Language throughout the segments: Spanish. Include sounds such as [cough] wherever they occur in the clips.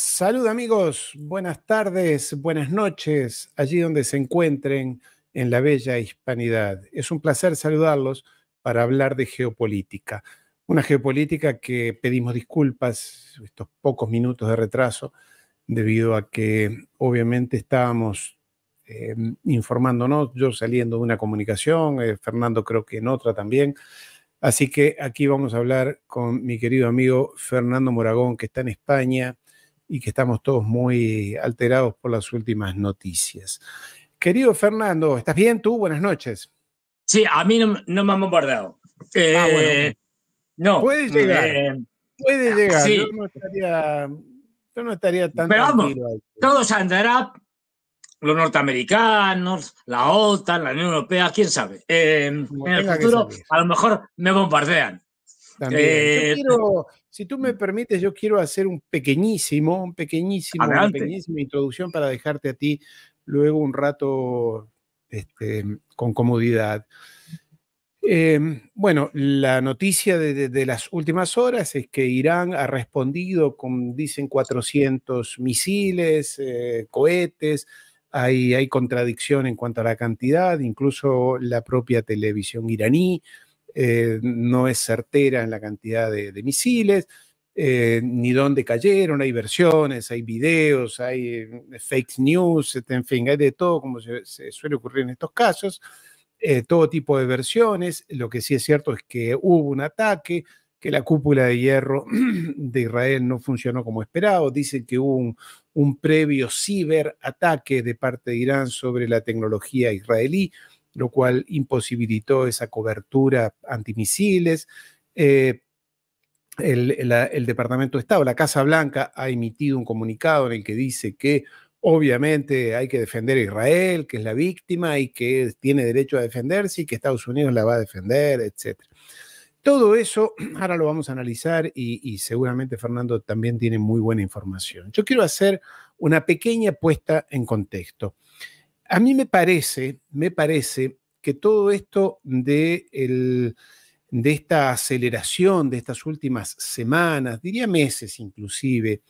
Salud amigos, buenas tardes, buenas noches, allí donde se encuentren en la bella hispanidad. Es un placer saludarlos para hablar de geopolítica. Una geopolítica que pedimos disculpas, estos pocos minutos de retraso, debido a que obviamente estábamos em, informándonos, yo saliendo de una comunicación, eh, Fernando creo que en otra también. Así que aquí vamos a hablar con mi querido amigo Fernando Moragón, que está en España y que estamos todos muy alterados por las últimas noticias. Querido Fernando, ¿estás bien tú? Buenas noches. Sí, a mí no, me han bombardeado. ah, bueno. Eh, no. Puede llegar. Eh, puede ah, llegar. Yo no estaría, tan. Pero vamos, todos andará, los norteamericanos, la OTAN, la Unión Europea, quién sabe. Eh, en el futuro, a lo mejor me bombardean. También. Yo quiero, si tú me mm. permites, yo quiero hacer un pequeñísimo, un pequeñísimo, una pequeñísima introducción para dejarte a ti luego un rato este, con comodidad. Em, bueno, la noticia de, las últimas horas es que Irán ha respondido con, dicen, 400 misiles, eh, cohetes, hay contradicción en cuanto a la cantidad, incluso la propia televisión iraní eh, no es certera en la cantidad de, misiles, eh, ni dónde cayeron, hay versiones, hay videos, hay mm, fake news, este, en fin, hay de todo como suele ocurrir en estos casos, eh, todo tipo de versiones. Lo que sí es cierto es que hubo un ataque, que la cúpula de hierro [clears throat] de Israel no funcionó como esperado. Dicen que hubo un, un previo ciberataque de parte de Irán sobre la tecnología israelí lo cual imposibilitó esa cobertura antimisiles. Eh, el, Departamento de Estado, la Casa Blanca, ha emitido un comunicado en el que dice que obviamente hay que defender a Israel, que es la víctima y que tiene derecho a defenderse y que Estados Unidos la va a defender, etc. Todo eso [clears throat] ahora lo vamos a analizar y, y seguramente Fernando también tiene muy buena información. Yo quiero hacer una pequeña puesta en contexto. A mí me parece, me parece que todo esto de, de esta aceleración de estas últimas semanas, diría meses inclusive,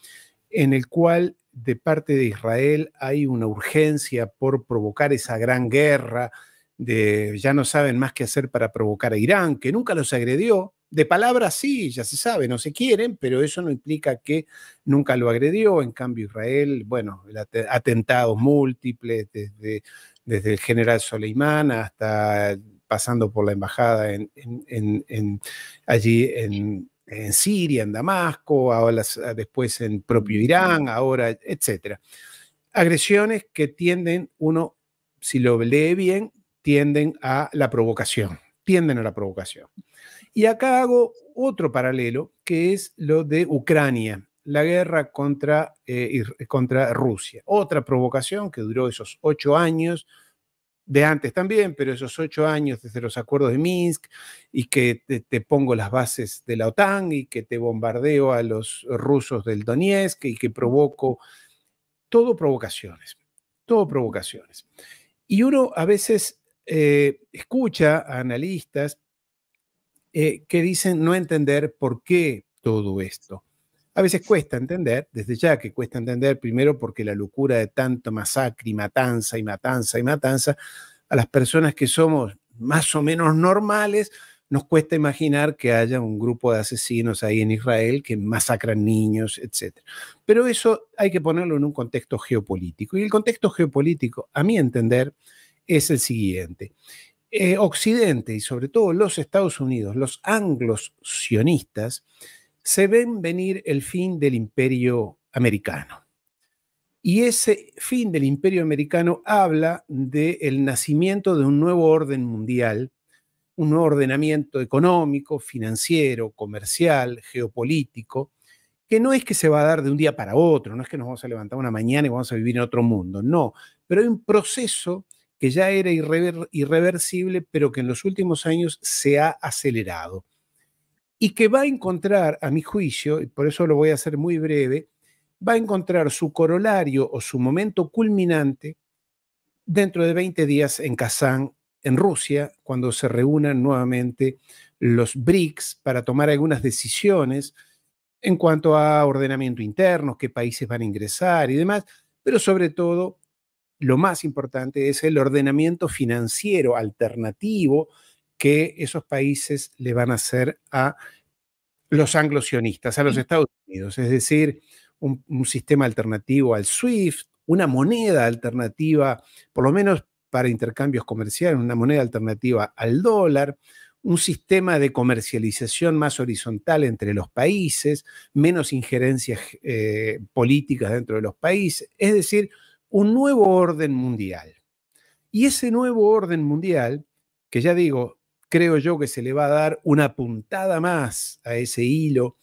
en el cual de parte de Israel hay una urgencia por provocar esa gran guerra, de ya no saben más qué hacer para provocar a Irán, que nunca los agredió. De palabras sí, ya se sabe, no se quieren, pero eso no implica que nunca lo agredió. En cambio, Israel, bueno, atentados múltiples, desde, desde el general Soleimán hasta pasando por la embajada en, allí en, Siria, en Damasco, ah, después en propio Irán, ahora, etcétera. Agresiones que tienden uno si lo lee bien, tienden a la provocación, tienden a la provocación. Y acá hago otro paralelo, que es lo de Ucrania, la guerra contra, eh, contra Rusia. Otra provocación que duró esos ocho años, de antes también, pero esos ocho años desde los acuerdos de Minsk y que te, te, pongo las bases de la OTAN y que te bombardeo a los rusos del Donetsk y que provoco, todo provocaciones, todo provocaciones. Y uno a veces eh, escucha a analistas eh, que dicen no entender por qué todo esto. A veces cuesta entender, desde ya que cuesta entender, primero porque la locura de tanto masacre y matanza y matanza y matanza, a las personas que somos más o menos normales, nos cuesta imaginar que haya un grupo de asesinos ahí en Israel que masacran niños, etc. Pero eso hay que ponerlo en un contexto geopolítico. Y el contexto geopolítico, a mi entender, es el siguiente. Eh, Occidente y sobre todo los Estados Unidos, los anglos sionistas, se ven venir el fin del imperio americano. Y ese fin del imperio americano habla del nacimiento de un nuevo orden mundial, un nuevo ordenamiento económico, financiero, comercial, geopolítico, que no es que se va a dar de un día para otro, no es que nos vamos a levantar una mañana y vamos a vivir en otro mundo, no, pero hay un proceso que ya era irreversible, pero que en los últimos años se ha acelerado. Y que va a encontrar, a mi juicio, y por eso lo voy a hacer muy breve, va a encontrar su corolario o su momento culminante dentro de 20 días en Kazán, en Rusia, cuando se reúnan nuevamente los BRICS para tomar algunas decisiones en cuanto a ordenamiento interno, qué países van a ingresar y demás, pero sobre todo lo más importante es el ordenamiento financiero alternativo que esos países le van a hacer a los anglosionistas, a los Estados Unidos, es decir, un, sistema alternativo al SWIFT, una moneda alternativa, por lo menos para intercambios comerciales, una moneda alternativa al dólar, un sistema de comercialización más horizontal entre los países, menos injerencias eh, políticas dentro de los países, es decir, un nuevo orden mundial. Y ese nuevo orden mundial, que ya digo, creo yo que se le va a dar una puntada más a ese hilo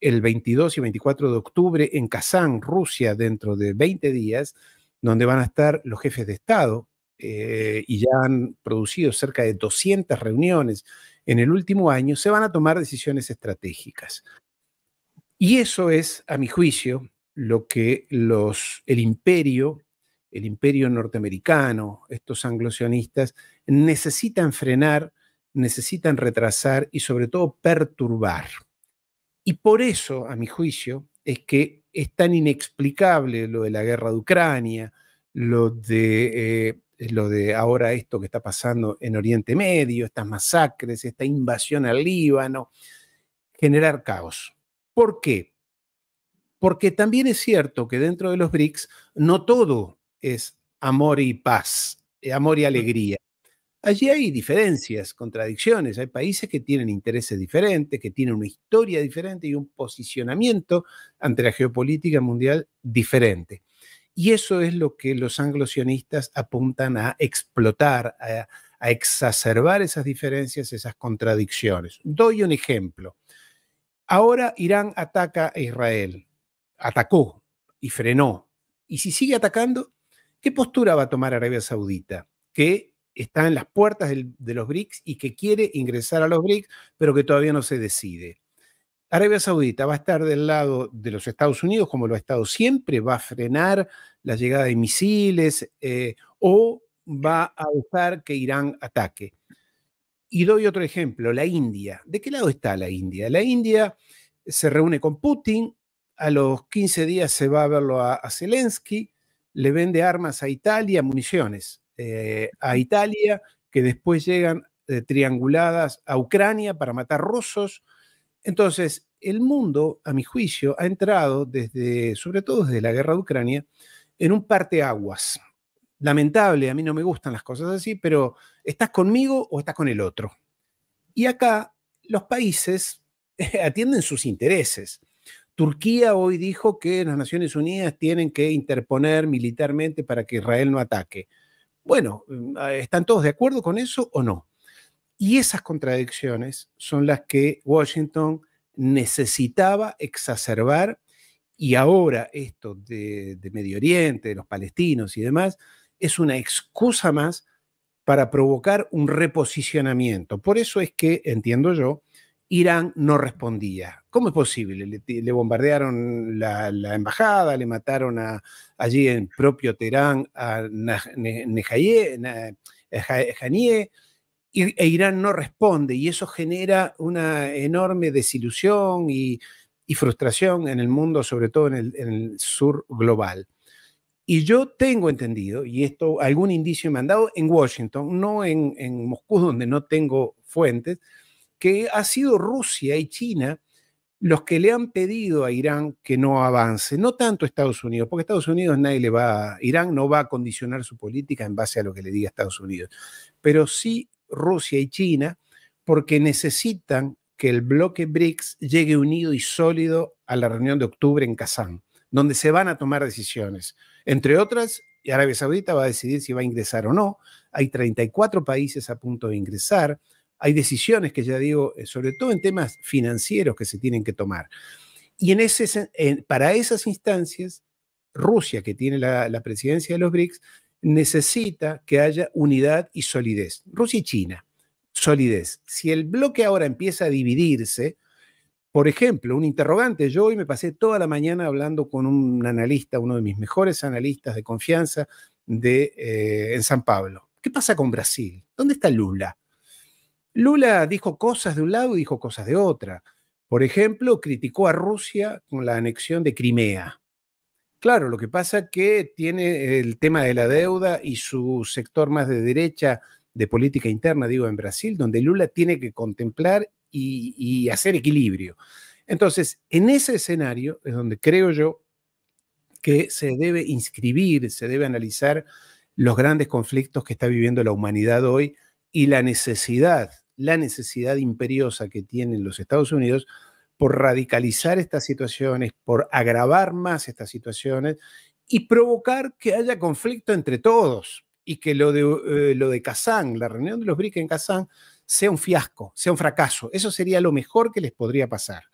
el 22 y 24 de octubre en Kazán, Rusia, dentro de 20 días, donde van a estar los jefes de Estado eh, y ya han producido cerca de 200 reuniones en el último año, se van a tomar decisiones estratégicas. Y eso es, a mi juicio, lo que los, el imperio, el imperio norteamericano, estos anglosionistas, necesitan frenar, necesitan retrasar y sobre todo perturbar. Y por eso, a mi juicio, es que es tan inexplicable lo de la guerra de Ucrania, lo de... Eh, lo de ahora esto que está pasando en Oriente Medio, estas masacres, esta invasión al Líbano, generar caos. ¿Por qué? Porque también es cierto que dentro de los BRICS no todo es amor y paz, eh, amor y alegría. Allí hay diferencias, contradicciones, hay países que tienen intereses diferentes, que tienen una historia diferente y un posicionamiento ante la geopolítica mundial diferente. Y eso es lo que los anglosionistas apuntan a explotar, a, a exacerbar esas diferencias, esas contradicciones. Doy un ejemplo. Ahora Irán ataca a Israel atacó y frenó. Y si sigue atacando, ¿qué postura va a tomar Arabia Saudita? Que está en las puertas de los BRICS y que quiere ingresar a los BRICS, pero que todavía no se decide. Arabia Saudita va a estar del lado de los Estados Unidos, como lo ha estado siempre, va a frenar la llegada de misiles eh, o va a dejar que Irán ataque. Y doy otro ejemplo, la India. ¿De qué lado está la India? La India se reúne con Putin, a los 15 días se va a verlo a, Zelensky, le vende armas a Italia, municiones eh, a Italia, que después llegan eh, trianguladas a Ucrania para matar rusos. Entonces, el mundo, a mi juicio, ha entrado desde, sobre todo desde la guerra de Ucrania, en un parteaguas. Lamentable, a mí no me gustan las cosas así, pero ¿estás conmigo o estás con el otro? Y acá los países [laughs] atienden sus intereses. Turquía hoy dijo que las Naciones Unidas tienen que interponer militarmente para que Israel no ataque. Bueno, mm, ah, ¿están todos de acuerdo con eso o no? Y esas contradicciones son las que Washington necesitaba exacerbar y ahora esto de, Medio Oriente, de los palestinos y demás, es una excusa más para provocar un reposicionamiento. Por eso es que, entiendo yo, Irán no respondía. ¿Cómo es posible? Le, bombardearon la, embajada, le mataron allí en propio Teherán a Janie, e Irán no responde y eso genera una enorme desilusión y, frustración en el mundo, sobre todo en el, sur global. Y yo tengo entendido, y esto algún indicio me han dado en Washington, no en, en, Moscú, [laughs] donde no tengo fuentes, que ha sido Rusia y China los que le han pedido a Irán que no avance, no tanto Estados Unidos, porque Estados Unidos nadie le va, a, Irán no va a condicionar su política en base a lo que le diga Estados Unidos, pero sí Rusia y China, porque necesitan que el bloque BRICS llegue unido y sólido a la reunión de octubre en Kazán, donde se van a tomar decisiones. Entre otras, Arabia Saudita va a decidir si va a ingresar o no. Hay 34 países a punto de ingresar. Hay decisiones que ya digo, eh, sobre todo en temas financieros que se tienen que tomar. Y en ese, para esas instancias, Rusia, que tiene la, presidencia de los BRICS, necesita que haya unidad y solidez. Rusia y China, solidez. Si el bloque ahora empieza a dividirse, por ejemplo, un interrogante. Yo hoy me pasé toda la mañana hablando con un analista, uno de mis mejores analistas de confianza de, eh, en San Pablo. ¿Qué pasa con Brasil? ¿Dónde está Lula? Lula dijo cosas de un lado y dijo cosas de otra. Por ejemplo, criticó a Rusia con la anexión de Crimea. Claro, lo que pasa es que tiene el tema de la deuda y su sector más de derecha de política interna, digo, en Brasil, donde Lula tiene que contemplar y, hacer equilibrio. Entonces, en ese escenario es donde creo yo que se debe inscribir, se debe analizar los grandes conflictos que está viviendo la humanidad hoy y la necesidad la necesidad imperiosa que tienen los Estados Unidos por radicalizar estas situaciones, por agravar más estas situaciones y provocar que haya conflicto entre todos y que lo de, eh, lo de Kazán, la reunión de los brics en Kazán, sea un fiasco, sea un fracaso. Eso sería lo mejor que les podría pasar.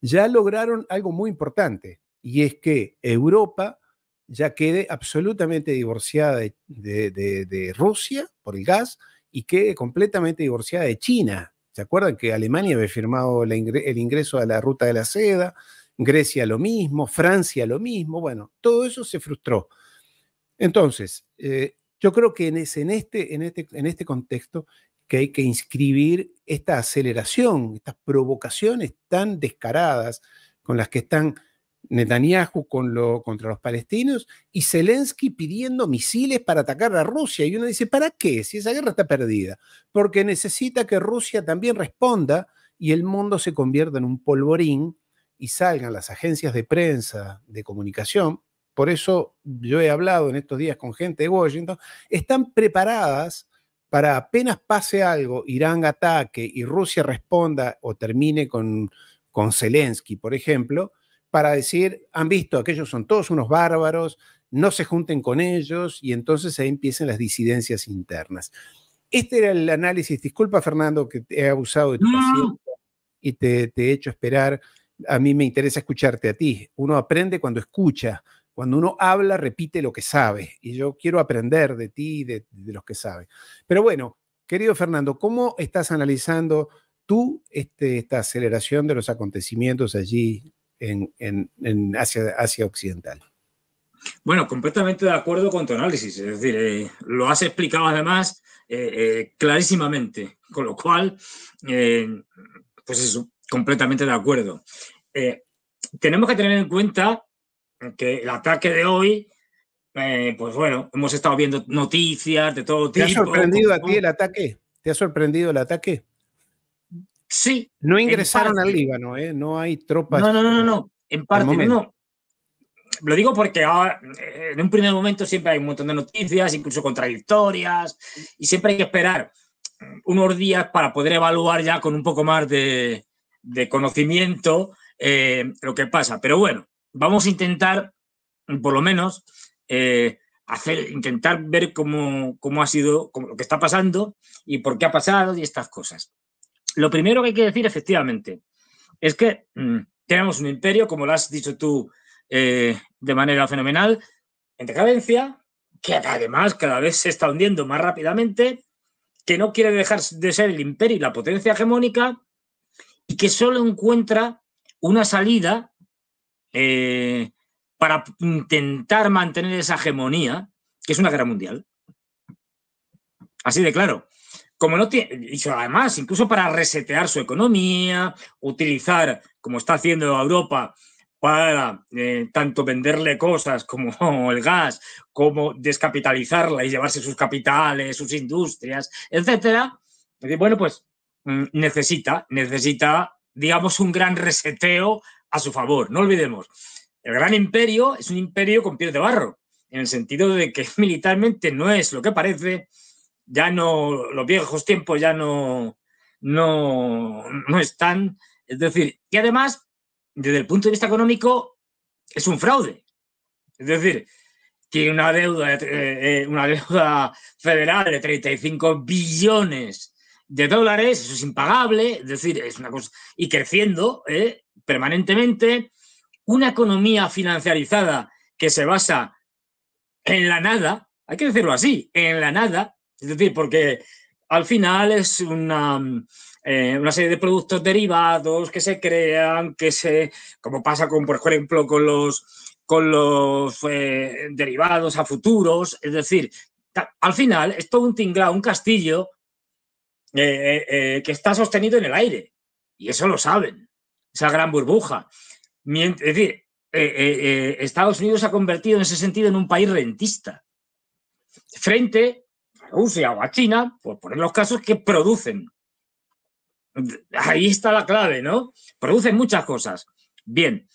Ya lograron algo muy importante y es que Europa ya quede absolutamente divorciada de Rusia por el gas y quede completamente divorciada de China. ¿Se acuerdan que Alemania había firmado el ingreso a la ruta de la seda? Grecia lo mismo, Francia lo mismo. Bueno, todo eso se frustró. Entonces, eh, yo creo que en, este, en, este, en este contexto que hay que inscribir esta aceleración, estas provocaciones tan descaradas con las que están Netanyahu con contra los palestinos y Zelensky pidiendo misiles para atacar a Rusia. Y uno dice, ¿para qué? Si esa guerra está perdida. Porque necesita que Rusia también responda y el mundo se convierta en un polvorín y salgan las agencias de prensa, de comunicación. Por eso yo he hablado en estos días con gente de Washington. Están preparadas para apenas pase algo, Irán ataque y Rusia responda o termine con, con Zelensky, por ejemplo para decir, han visto, aquellos son todos unos bárbaros, no se junten con ellos y entonces ahí empiezan las disidencias internas. Este era el análisis. Disculpa, Fernando, que te he abusado de tu paciencia y te, he hecho esperar. A mí me interesa escucharte a ti. Uno aprende cuando escucha. Cuando uno habla, repite lo que sabe. Y yo quiero aprender de ti y de, los que saben. Pero bueno, querido Fernando, ¿cómo estás analizando tú este, esta aceleración de los acontecimientos allí en, en, Asia, Asia, Occidental. Bueno, completamente de acuerdo con tu análisis, es decir, eh, lo has explicado además eh, eh, clarísimamente, con lo cual, pues es completamente de acuerdo. tenemos que tener en cuenta que el ataque de hoy, pues bueno, hemos estado viendo noticias de todo tipo. ¿Te ha sorprendido a ti el ataque? ¿Te ha sorprendido el ataque? No ingresaron al Líbano, ¿eh? No hay tropas. No, no, no, no, En parte, no. Lo digo porque ah, eh, en un primer momento siempre hay un montón de noticias, incluso contradictorias, y siempre hay que esperar unos días para poder evaluar ya con un poco más de, conocimiento eh, lo que pasa. Pero bueno, vamos a intentar, por lo menos, hacer, intentar ver cómo, ha sido, cómo, lo que está pasando y por qué ha pasado y estas cosas lo primero que hay que decir, efectivamente, es que mm, tenemos un imperio, como lo has dicho tú eh, de manera fenomenal, en decadencia, que además cada vez se está hundiendo más rápidamente, que no quiere dejar de ser el imperio y la potencia hegemónica, y que solo encuentra una salida eh, para intentar mantener esa hegemonía, que es una guerra mundial. Así de claro como no tiene, además, incluso para resetear su economía, utilizar, como está haciendo Europa, para eh, tanto venderle cosas como [laughs] el gas, como descapitalizarla y llevarse sus capitales, sus industrias, etcétera. Eh, bueno, pues mm, necesita, necesita, digamos, un gran reseteo a su favor. No olvidemos, el gran imperio es un imperio con pies de barro, en el sentido de que [laughs] militarmente no es lo que parece, ya no, los viejos tiempos ya no, no, no están. Es decir, que además, desde el punto de vista económico, es un fraude. Es decir, tiene una deuda, eh, eh, una deuda federal de 35 billones de dólares, eso es impagable, es decir, es una cosa, y creciendo eh, permanentemente, una economía financiarizada que se basa en la nada, hay que decirlo así, en la nada, es decir, porque al final es una, mm, eh, una serie de productos derivados que se crean, que se, como pasa con, por ejemplo, con los, con los eh, derivados a futuros, es decir, al final es todo un tinglado, un castillo eh, que está sostenido en el aire. Y eso lo saben, esa gran burbuja. es decir, Estados Unidos se ha convertido en ese sentido en un país rentista, frente Rusia o a China, pues, por poner los casos que producen. Ahí está la clave, ¿no? Producen muchas cosas. Bien,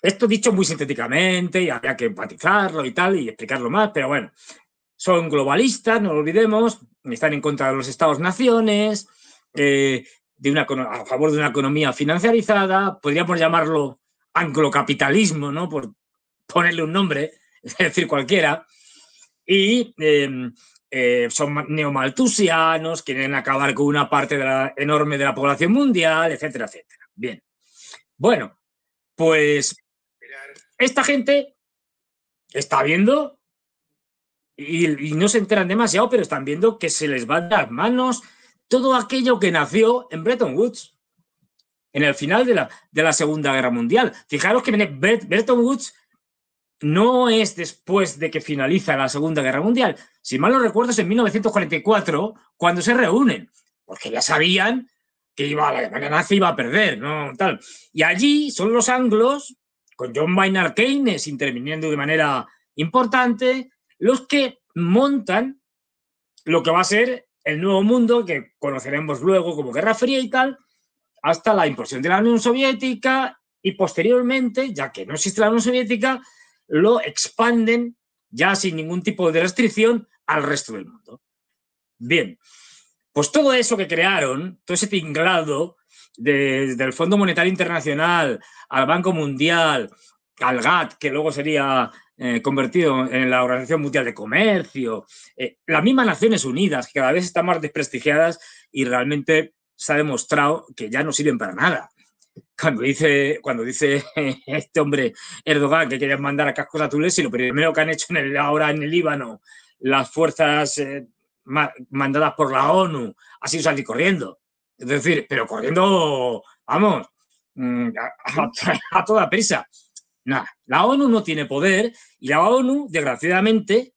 esto dicho muy sintéticamente y había que empatizarlo y tal y explicarlo más, pero bueno, son globalistas, no lo olvidemos, están en contra de los estados-naciones, eh, de una, a favor de una economía financiarizada, podríamos llamarlo anglocapitalismo, ¿no? Por ponerle un nombre, [laughs] es decir, cualquiera. Y em, eh, son neomaltusianos, quieren acabar con una parte de la, enorme de la población mundial, etcétera, etcétera. Bien. Bueno, pues esta gente está viendo y, no se enteran demasiado, pero están viendo que se les va a las manos todo aquello que nació en Bretton Woods, en el final de la, de la Segunda Guerra Mundial. Fijaros que Bretton Woods no es después de que finaliza la Segunda Guerra Mundial. Si mal no recuerdo, es en 1944 cuando se reúnen, porque ya sabían que iba, la Alemania nazi iba a perder, ¿no? Tal. Y allí son los anglos, con John Maynard Keynes interviniendo de manera importante, los que montan lo que va a ser el nuevo mundo, que conoceremos luego como Guerra Fría y tal, hasta la imposición de la Unión Soviética y posteriormente, ya que no existe la Unión Soviética, lo expanden ya sin ningún tipo de restricción al resto del mundo. Bien, pues todo eso que crearon, todo ese tinglado desde el Fondo Monetario Internacional al Banco Mundial, al GATT, que luego sería eh, convertido en la Organización Mundial de Comercio, eh, las mismas Naciones Unidas, que cada vez están más desprestigiadas y realmente se ha demostrado que ya no sirven para nada cuando dice, cuando dice [laughs] este hombre Erdogan que quería mandar a cascos azules y lo primero que han hecho ahora en el Líbano las fuerzas eh, mandadas por la ONU ha sido salir corriendo. Es decir, pero corriendo, vamos, mm, a, toda prisa. Nada, la ONU no tiene poder y la ONU, desgraciadamente,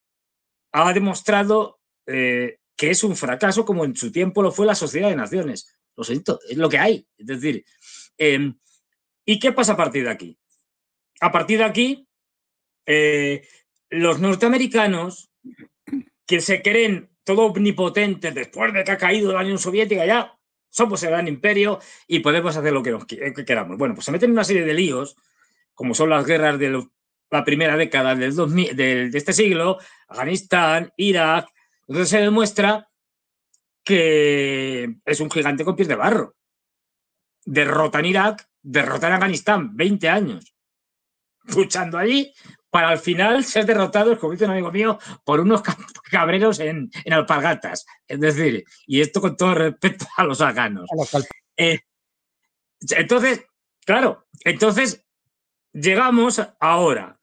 ha demostrado eh, que es un fracaso como en su tiempo lo fue la Sociedad de Naciones. Lo siento, es lo que hay. Es decir, Em, ¿Y qué pasa a partir de aquí? A partir de aquí, eh, los norteamericanos que se creen todo omnipotentes después de que ha caído la Unión Soviética, ya somos pues, el gran imperio y podemos hacer lo eh, que, queramos. Bueno, pues se meten en una serie de líos, como son las guerras de la primera década del 2000, de, de este siglo, Afganistán, Irak, entonces se demuestra que es un gigante con pies de barro derrotan Irak, derrotan Afganistán, 20 años, luchando allí, para al final ser derrotados, como dice un amigo mío, por unos cabreros en, alpargatas. Es decir, y esto con todo respeto a los afganos. Eh, entonces, claro, entonces llegamos ahora.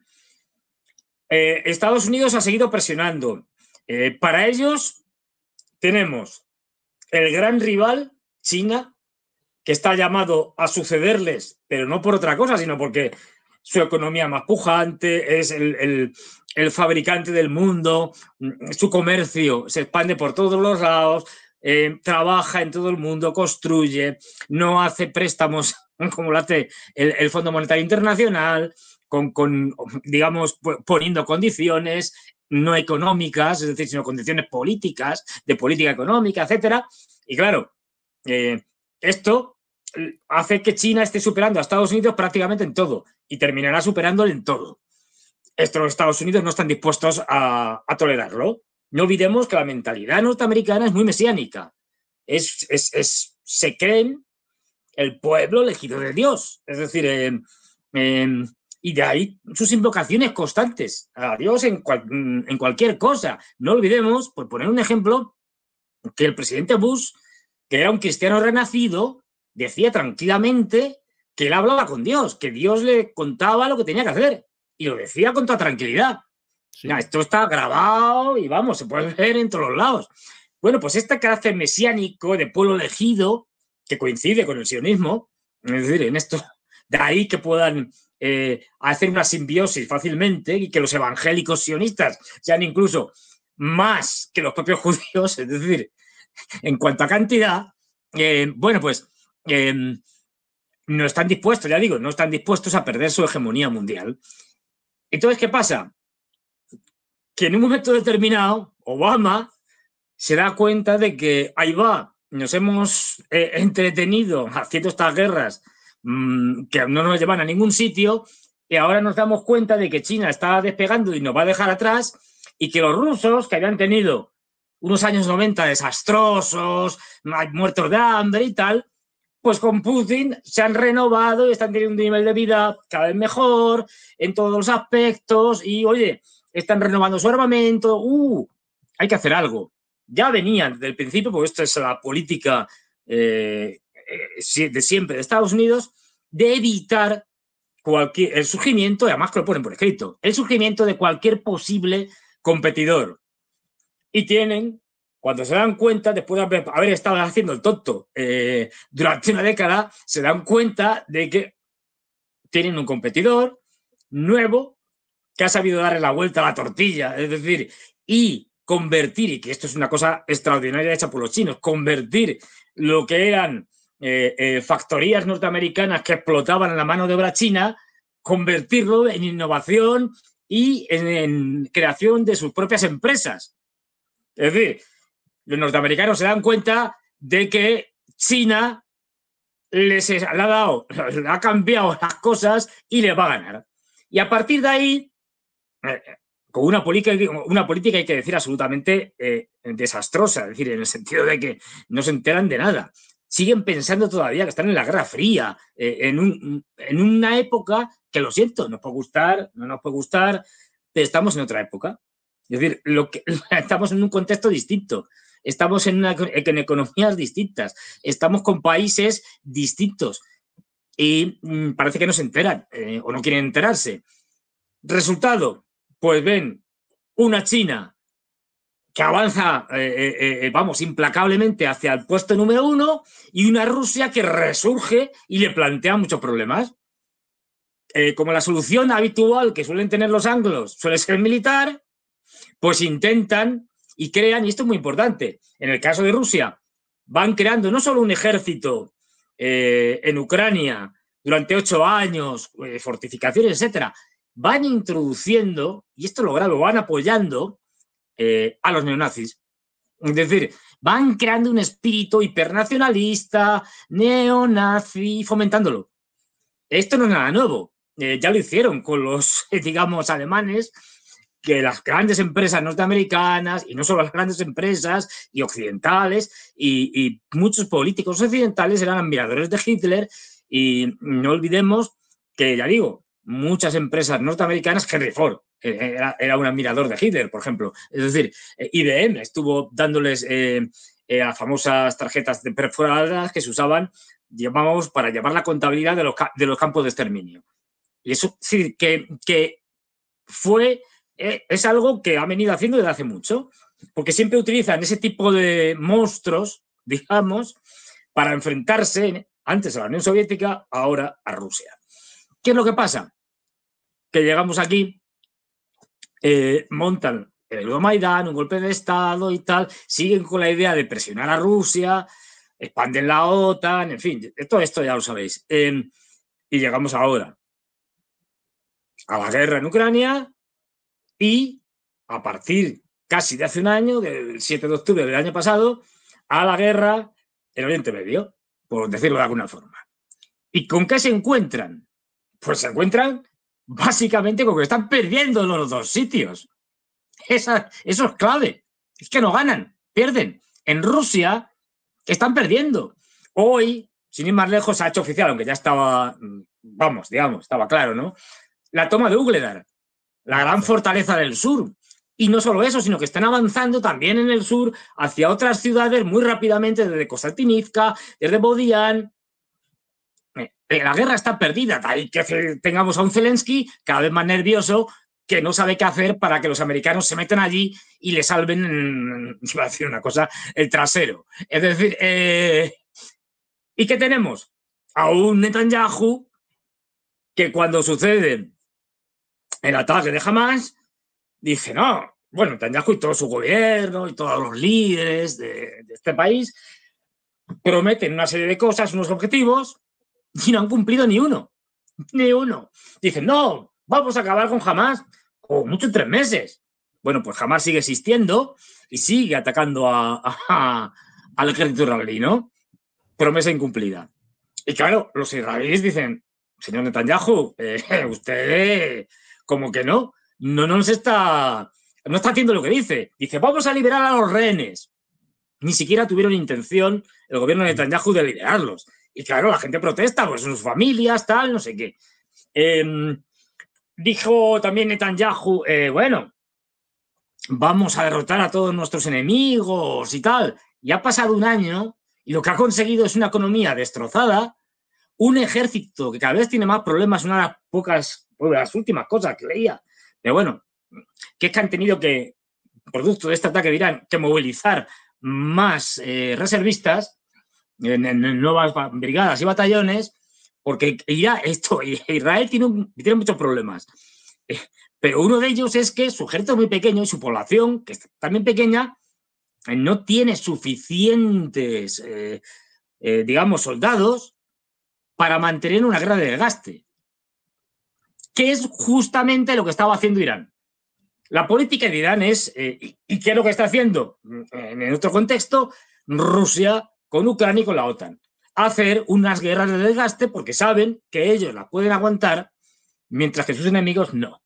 Eh, Estados Unidos ha seguido presionando. Eh, para ellos tenemos el gran rival, China, que está llamado a sucederles, pero no por otra cosa, sino porque su economía más pujante, es el, fabricante del mundo, mm, su comercio se expande por todos los lados, eh, trabaja en todo el mundo, construye, no hace préstamos [laughs] como lo hace el, el Fondo Monetario Internacional, con, digamos, poniendo condiciones no económicas, es decir, sino condiciones políticas, de política económica, etcétera. Y claro, eh, esto hace que China esté superando a Estados Unidos prácticamente en todo y terminará superándole en todo. Estos Estados Unidos no están dispuestos a, tolerarlo. No olvidemos que la mentalidad norteamericana es muy mesiánica. Es, es, es se creen el pueblo elegido de Dios. Es decir, em, em, y de ahí sus invocaciones constantes a Dios en, en cualquier cosa. No olvidemos, por poner un ejemplo, que el presidente Bush, que era un cristiano renacido, decía tranquilamente que él hablaba con Dios, que Dios le contaba lo que tenía que hacer y lo decía con toda tranquilidad. esto está grabado y vamos, se puede ver en todos los lados. Bueno, pues este carácter mesiánico de pueblo elegido, que coincide con el sionismo, es decir, en esto, de ahí que puedan eh, hacer una simbiosis fácilmente y que los evangélicos sionistas sean incluso más que los propios [laughs] judíos, es decir, en cuanto a cantidad, eh, bueno, pues Em, no están dispuestos, ya digo, no están dispuestos a perder su hegemonía mundial. Entonces, ¿qué pasa? Que en un momento determinado, Obama se da cuenta de que ahí va, nos hemos eh, entretenido haciendo estas guerras mm, que no nos llevan a ningún sitio y ahora nos damos cuenta de que China está despegando y nos va a dejar atrás y que los rusos que habían tenido unos años 90 desastrosos, muertos de hambre y tal, pues con Putin se han renovado y están teniendo un nivel de vida cada vez mejor en todos los aspectos y, oye, están renovando su armamento, uh, hay que hacer algo. Ya venían desde el principio, porque esta es la política eh, eh, de siempre de Estados Unidos, de evitar cualquier, el surgimiento, y además que lo ponen por escrito, el surgimiento de cualquier posible competidor. Y tienen cuando se dan cuenta, después de haber estado haciendo el tonto eh, durante una década, se dan cuenta de que tienen un competidor nuevo que ha sabido darle la vuelta a la tortilla, es decir, y convertir, y que esto es una cosa extraordinaria hecha por los chinos, convertir lo que eran eh, eh, factorías norteamericanas que explotaban en la mano de obra china, convertirlo en innovación y en creación de sus propias empresas. Es decir, los norteamericanos se dan cuenta de que China les ha dado, ha cambiado las cosas y les va a ganar. Y a partir de ahí, eh, con una política, una política hay que decir absolutamente eh, desastrosa, es decir, en el sentido de que no se enteran de nada. Siguen pensando todavía que están en la Guerra Fría, eh, en, una época que, lo siento, nos puede gustar, no nos puede gustar, pero estamos en otra época. Es decir, [laughs] estamos en un contexto distinto. Estamos en, economías distintas, estamos con países distintos y mm, parece que no se enteran eh, o no quieren enterarse. Resultado, pues ven una China que avanza, eh, eh, vamos, implacablemente hacia el puesto número uno y una Rusia que resurge y le plantea muchos problemas. como la solución habitual que suelen tener los anglos suele ser militar, pues intentan y crean, y esto es muy importante, en el caso de Rusia, van creando no solo un ejército eh, en Ucrania durante ocho años, eh, fortificaciones, etcétera, van introduciendo, y esto lo van apoyando eh, a los neonazis. Es decir, van creando un espíritu hipernacionalista, neonazi, fomentándolo. Esto no es nada nuevo. ya lo hicieron con los, [laughs] digamos, alemanes que las grandes empresas norteamericanas, y no solo las grandes empresas, y occidentales, y, muchos políticos occidentales eran admiradores de Hitler, y no olvidemos que, ya digo, muchas empresas norteamericanas, Henry Ford eh, era, un admirador de Hitler, por ejemplo. Es decir, eh, IBM estuvo dándoles eh, a famosas tarjetas de perforadas que se usaban, llamamos, para llevar la contabilidad de los, de los campos de exterminio. Y eso sí, que, que fue eh, es algo que ha venido haciendo desde hace mucho, porque siempre utilizan ese tipo de monstruos, digamos, para enfrentarse antes a la Unión Soviética, ahora a Rusia. ¿Qué es lo que pasa? Que llegamos aquí, eh, montan el Maidán, un golpe de Estado y tal, siguen con la idea de presionar a Rusia, expanden la OTAN, en fin, todo esto ya lo sabéis. Eh, y llegamos ahora a la guerra en Ucrania, y a partir casi de hace un año, del 7 de octubre del año pasado, a la guerra en Oriente Medio, por decirlo de alguna forma. ¿Y con qué se encuentran? Pues se encuentran básicamente con que están perdiendo los dos sitios. eso es clave. Es que no ganan, pierden. En Rusia están perdiendo. Hoy, sin ir más lejos, ha hecho oficial, aunque ya estaba, mm, vamos, digamos, estaba claro, ¿no? La toma de Ugledar, la gran fortaleza del sur. Y no solo eso, sino que están avanzando también en el sur hacia otras ciudades muy rápidamente, desde Kostatinivka, desde Bodian. Eh, la guerra está perdida, tal que tengamos a un Zelensky cada vez más nervioso que no sabe qué hacer para que los americanos se metan allí y le salven, [laughs] iba a decir una cosa, el trasero. Es decir, eh, ¿y qué tenemos? A un Netanyahu que cuando sucede el ataque de Hamas, dice, no, bueno, Netanyahu y todo su gobierno y todos los líderes de, este país prometen una serie de cosas, unos objetivos, y no han cumplido ni uno, ni uno. Dicen, no, vamos a acabar con Hamas, o mucho en tres meses. Bueno, pues Hamas sigue existiendo y sigue atacando a, al ejército israelí, ¿no? Promesa incumplida. Y claro, los israelíes dicen, señor Netanyahu, eh, [laughs] usted como que no, no nos está, no está haciendo lo que dice. Dice, vamos a liberar a los rehenes. Ni siquiera tuvieron intención el gobierno de Netanyahu de liberarlos. Y claro, la gente protesta pues sus familias, tal, no sé qué. Em, dijo también Netanyahu, eh, bueno, vamos a derrotar a todos nuestros enemigos y tal. Y ha pasado un año y lo que ha conseguido es una economía destrozada, un ejército que cada vez tiene más problemas, una de las pocas pues, las últimas cosas que leía. Pero bueno, que es que han tenido que, producto de este ataque dirán que movilizar más eh, reservistas en, nuevas brigadas y batallones, porque ya esto, [laughs] Israel tiene, tiene muchos problemas. Eh, pero uno de ellos es que su ejército es muy pequeño y su población, que es también pequeña, eh, no tiene suficientes, digamos, soldados para mantener una guerra de desgaste que es justamente lo que estaba haciendo Irán. La política de Irán es, eh, ¿y qué es lo que está haciendo? En otro contexto, Rusia con Ucrania y con la OTAN. Hacer unas guerras de desgaste porque saben que ellos las pueden aguantar mientras que sus enemigos no.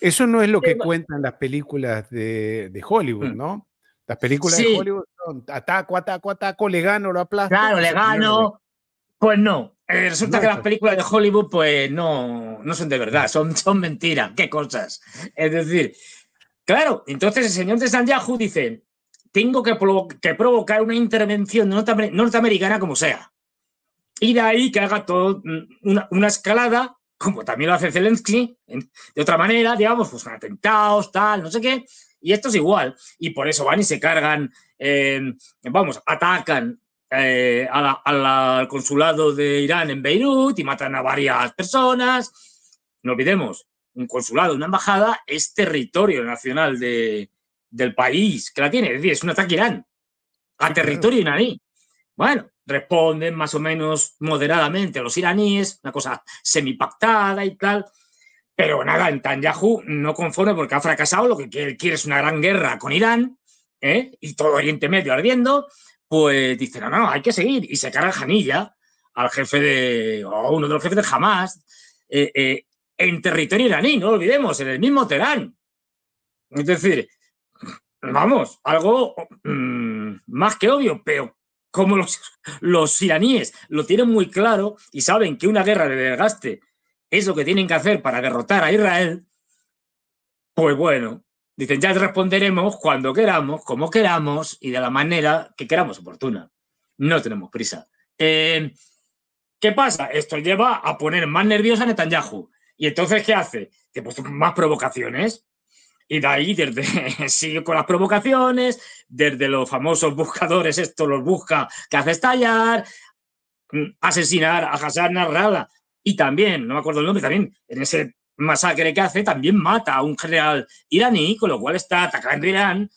Eso no es lo que cuentan las películas de, Hollywood, mm. ¿no? Las películas de Hollywood son ataco, ataco, ataco, le gano, lo aplasto. Claro, le gano. Pues no, eh, resulta que las películas de Hollywood, pues no, son de verdad, son, son mentiras, qué cosas. Es decir, claro, entonces el señor de San dice: Tengo que, provocar una intervención norteamericana como sea. Y de ahí que haga todo mm, una, escalada como también lo hace Zelensky, de otra manera, digamos, pues atentados, tal, no sé qué, y esto es igual, y por eso van y se cargan, eh, vamos, atacan eh, al consulado de Irán en Beirut y matan a varias personas. No olvidemos, un consulado, una embajada es territorio nacional de, del país que la tiene. Es decir, es un ataque a Irán a territorio iraní. Bueno, responden más o menos moderadamente los iraníes, una cosa semipactada y tal. Pero nada, Tanyahu... no conforme porque ha fracasado, lo que quiere es una gran guerra con Irán ¿eh? y todo Oriente Medio ardiendo pues dice, no, no, hay que seguir. Y sacar carga Janilla al jefe de, o uno de los jefes de Hamas, eh, eh, en territorio iraní, no lo olvidemos, en el mismo Teherán. Es decir, vamos, algo mm, más que obvio, pero como los, los iraníes lo tienen muy claro y saben que una guerra de desgaste es lo que tienen que hacer para derrotar a Israel, pues bueno, Dicen, ya responderemos cuando queramos, como queramos y de la manera que queramos oportuna. No tenemos prisa. Eh, ¿Qué pasa? Esto lleva a poner más nerviosa a Netanyahu. ¿Y entonces qué hace? Pues más provocaciones. Y de ahí desde, [laughs] sigue con las provocaciones, desde los famosos buscadores, esto los busca, que hace estallar, mm, asesinar a Hassan Nasrallah. Y también, no me acuerdo el nombre, también en ese masacre que hace también mata a un general iraní, con lo cual está atacando Irán,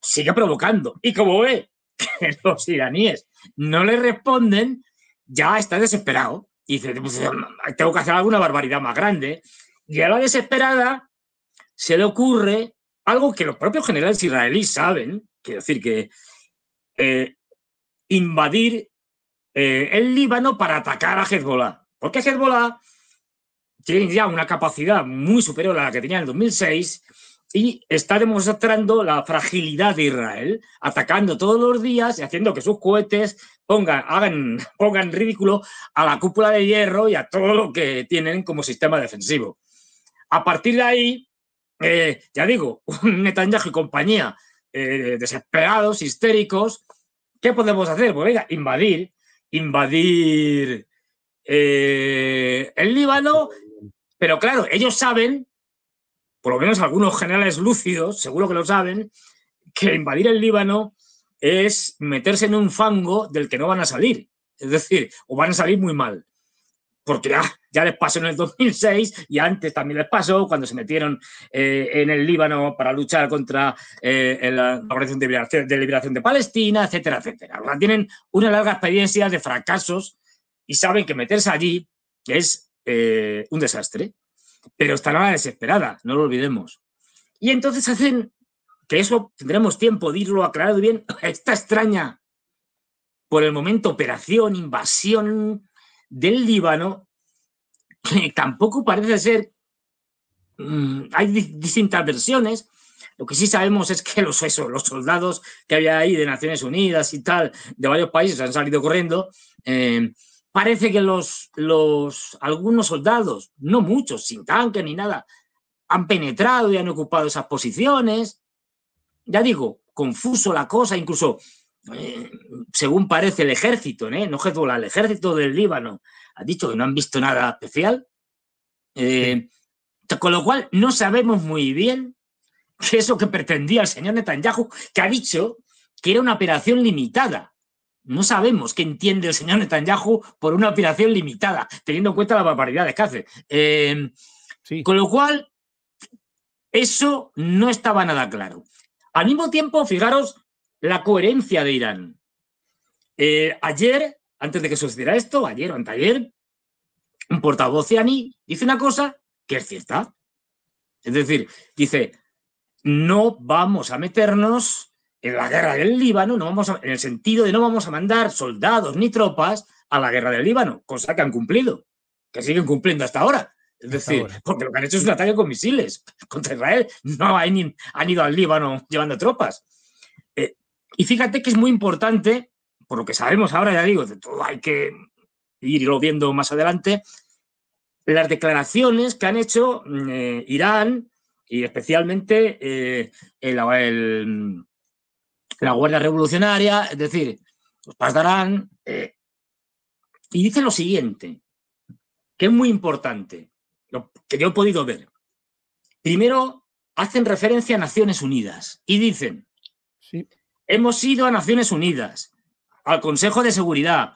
sigue provocando. Y como ve que [laughs] los iraníes no le responden, ya está desesperado. Y dice, pues, tengo que hacer alguna barbaridad más grande. Y a la desesperada se le ocurre algo que los propios generales israelíes saben, quiero decir que eh, invadir eh, el Líbano para atacar a Hezbollah. Porque Hezbollah tienen ya una capacidad muy superior a la que tenían en el 2006 y está demostrando la fragilidad de Israel, atacando todos los días y haciendo que sus cohetes pongan, hagan, [laughs] pongan ridículo a la cúpula de hierro y a todo lo que tienen como sistema defensivo. A partir de ahí, eh, ya digo, [laughs] un Netanyahu y compañía eh, desesperados, histéricos, ¿qué podemos hacer? Pues venga, invadir, invadir eh, el Líbano pero claro, ellos saben, por lo menos algunos generales lúcidos, seguro que lo saben, que invadir el Líbano es meterse en un fango del que no van a salir. Es decir, o van a salir muy mal. Porque ya, les pasó en el 2006 y antes también les pasó cuando se metieron eh, en el Líbano para luchar contra eh, la de liberación, de Palestina, etcétera, etcétera. ahora tienen una larga experiencia de fracasos y saben que meterse allí es eh, un desastre, pero estará desesperada, no lo olvidemos. Y entonces hacen que eso tendremos tiempo de irlo aclarado bien, [laughs] esta extraña, por el momento, operación, invasión del Líbano, que tampoco parece ser, mm, hay distintas versiones, lo que sí sabemos es que los, eso, los soldados que había ahí de Naciones Unidas y tal, de varios países, han salido corriendo. Eh, Parece que los, los, algunos soldados, no muchos, sin tanques ni nada, han penetrado y han ocupado esas posiciones. Ya digo, confuso la cosa, incluso eh, según parece el ejército, ¿eh? no Hezbollah, el ejército del Líbano ha dicho que no han visto nada especial. Eh, con lo cual, no sabemos muy bien qué es que pretendía el señor Netanyahu, que ha dicho que era una operación limitada. No sabemos qué entiende el señor Netanyahu por una operación limitada, teniendo en cuenta la barbaridad que hace. Eh, con lo cual, eso no estaba nada claro. Al mismo tiempo, fijaros la coherencia de Irán. Eh, ayer, antes de que sucediera esto, ayer o anteayer, un portavoz Aní dice una cosa que es cierta. Es decir, dice, no vamos a meternos en la guerra del Líbano, no vamos en el sentido de no vamos a mandar soldados ni tropas a la guerra del Líbano, cosa que han cumplido, que siguen cumpliendo hasta ahora. Es decir, porque lo que han hecho es un ataque con misiles contra Israel. No han, ido al Líbano llevando tropas. Eh, y fíjate que es muy importante, por lo que sabemos ahora, ya digo, hay que irlo viendo más adelante, las declaraciones que han hecho mm, eh, Irán y especialmente eh, el la Guardia Revolucionaria, es decir, los pasarán. Eh, y dice lo siguiente, que es muy importante, lo que yo he podido ver. Primero, hacen referencia a Naciones Unidas y dicen, hemos ido a Naciones Unidas, al Consejo de Seguridad,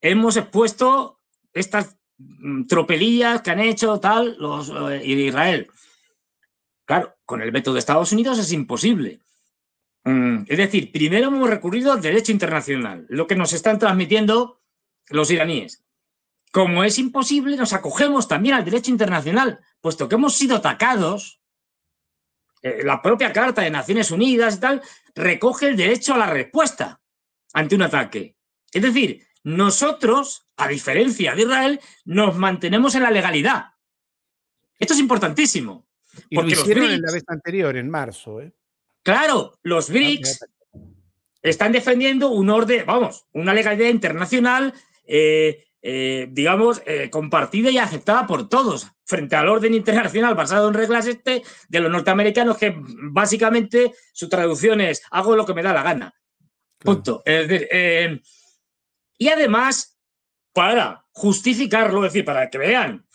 hemos expuesto estas mm, tropelías que han hecho tal los eh, de Israel. Claro, con el veto de Estados Unidos es imposible. Mm, es decir, primero hemos recurrido al derecho internacional, lo que nos están transmitiendo los iraníes. Como es imposible, nos acogemos también al derecho internacional, puesto que hemos sido atacados. Eh, la propia Carta de Naciones Unidas y tal recoge el derecho a la respuesta ante un ataque. Es decir, nosotros, a diferencia de Israel, nos mantenemos en la legalidad. Esto es importantísimo. porque lo hicieron en la vez anterior, en marzo. ¿eh? Claro, los ah, BRICS están defendiendo un orden, vamos, una legalidad internacional, eh, eh, digamos, eh, compartida y aceptada por todos, frente al orden internacional basado en reglas este de los norteamericanos, que básicamente su traducción es hago lo que me da la gana. Punto. y además, para justificarlo, es decir, para que vean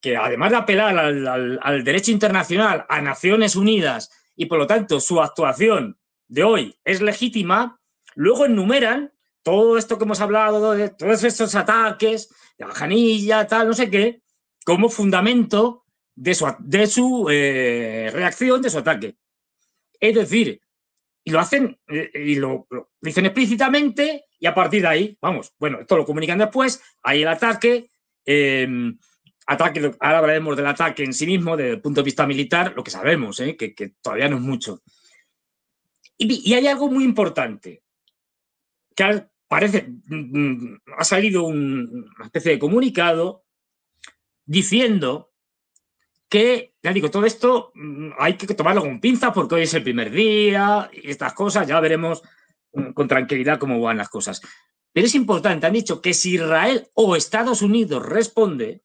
que además de apelar al derecho internacional, a Naciones Unidas, y por lo tanto su actuación de hoy es legítima, luego enumeran todo esto que hemos hablado, de todos estos ataques, de la janilla, tal, no sé qué, como fundamento de su, de su eh, reacción, de su ataque. Es decir, y lo hacen, eh, y lo, dicen explícitamente, y a partir de ahí, vamos, bueno, esto lo comunican después, hay el ataque, em, ataque, ahora hablaremos del ataque en sí mismo, desde el punto de vista militar, lo que sabemos, ¿eh? que, todavía no es mucho. Y, hay algo muy importante, que parece, mm, mm, ha salido una especie de comunicado diciendo que, ya digo, todo esto mm, hay que tomarlo con pinzas porque hoy es el primer día y estas cosas, ya veremos con tranquilidad cómo van las cosas. Pero es importante, han dicho que si Israel o Estados Unidos responde,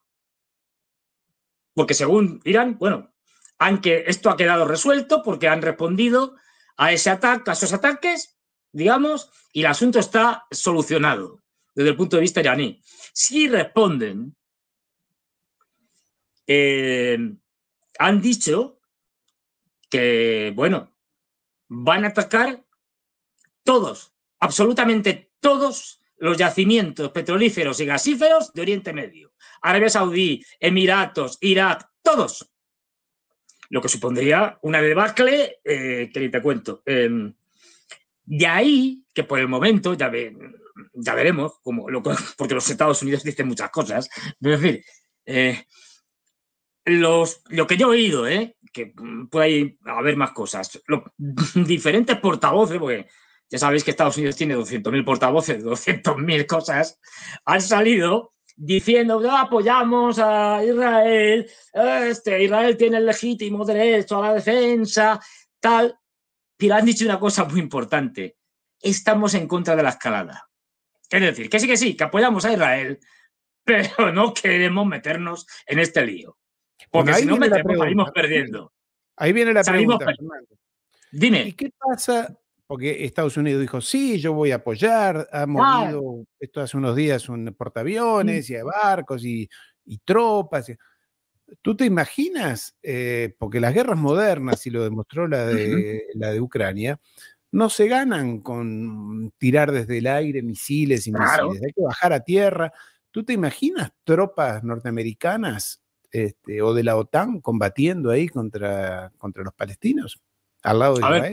porque según Irán, bueno, aunque esto ha quedado resuelto porque han respondido a ese ataque, a esos ataques, digamos, y el asunto está solucionado desde el punto de vista iraní. Si responden, eh, han dicho que, bueno, van a atacar todos, absolutamente todos los yacimientos petrolíferos y gasíferos de Oriente Medio, Arabia Saudí, Emiratos, Irak, todos. Lo que supondría una debacle eh, que te cuento. Em, de ahí que por el momento, ya, ya veremos, como lo, [laughs] porque los Estados Unidos dicen muchas cosas, pero decir, eh, los, lo que yo he oído, eh, que puede haber más cosas, [laughs] diferentes portavoces, porque ya sabéis que Estados Unidos tiene 200.000 portavoces, 200.000 cosas, han salido diciendo que apoyamos a Israel, este, Israel tiene el legítimo derecho a la defensa, tal. Pero han dicho una cosa muy importante, estamos en contra de la escalada. Es decir, que sí, que sí, que apoyamos a Israel, pero no queremos meternos en este lío. Porque si no metemos, salimos perdiendo. Ahí viene la pregunta. Dime. ¿Y qué pasa porque Estados Unidos dijo, sí, yo voy a apoyar, ha movido esto hace unos días un mm. portaaviones y barcos y, tropas. ¿Tú te imaginas? Eh, porque las guerras modernas, y lo demostró la de, la de Ucrania, no se ganan con tirar desde el aire misiles y misiles. Hay que bajar a tierra. ¿Tú te imaginas tropas norteamericanas este, o de la OTAN combatiendo ahí contra, contra los palestinos? Al lado de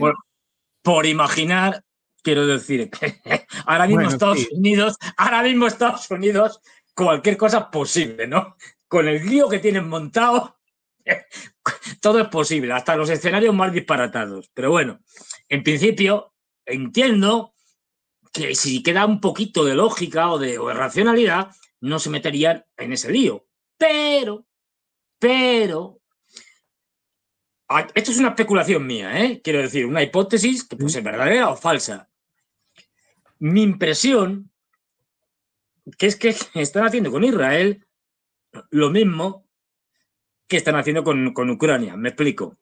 por imaginar, quiero decir, [laughs] ahora mismo Estados Unidos, ahora mismo Estados Unidos, cualquier cosa posible, ¿no? Con el lío que tienen montado, [laughs] todo es posible, hasta los escenarios más disparatados. Pero bueno, en principio entiendo que si queda un poquito de lógica o de racionalidad, no se meterían en ese lío. Pero, pero, Ah, esto es una especulación mía, ¿eh? quiero decir, una hipótesis que puede ser verdadera o falsa. Mi impresión que es que [laughs] están haciendo con Israel lo mismo que están haciendo con, Ucrania. Me explico.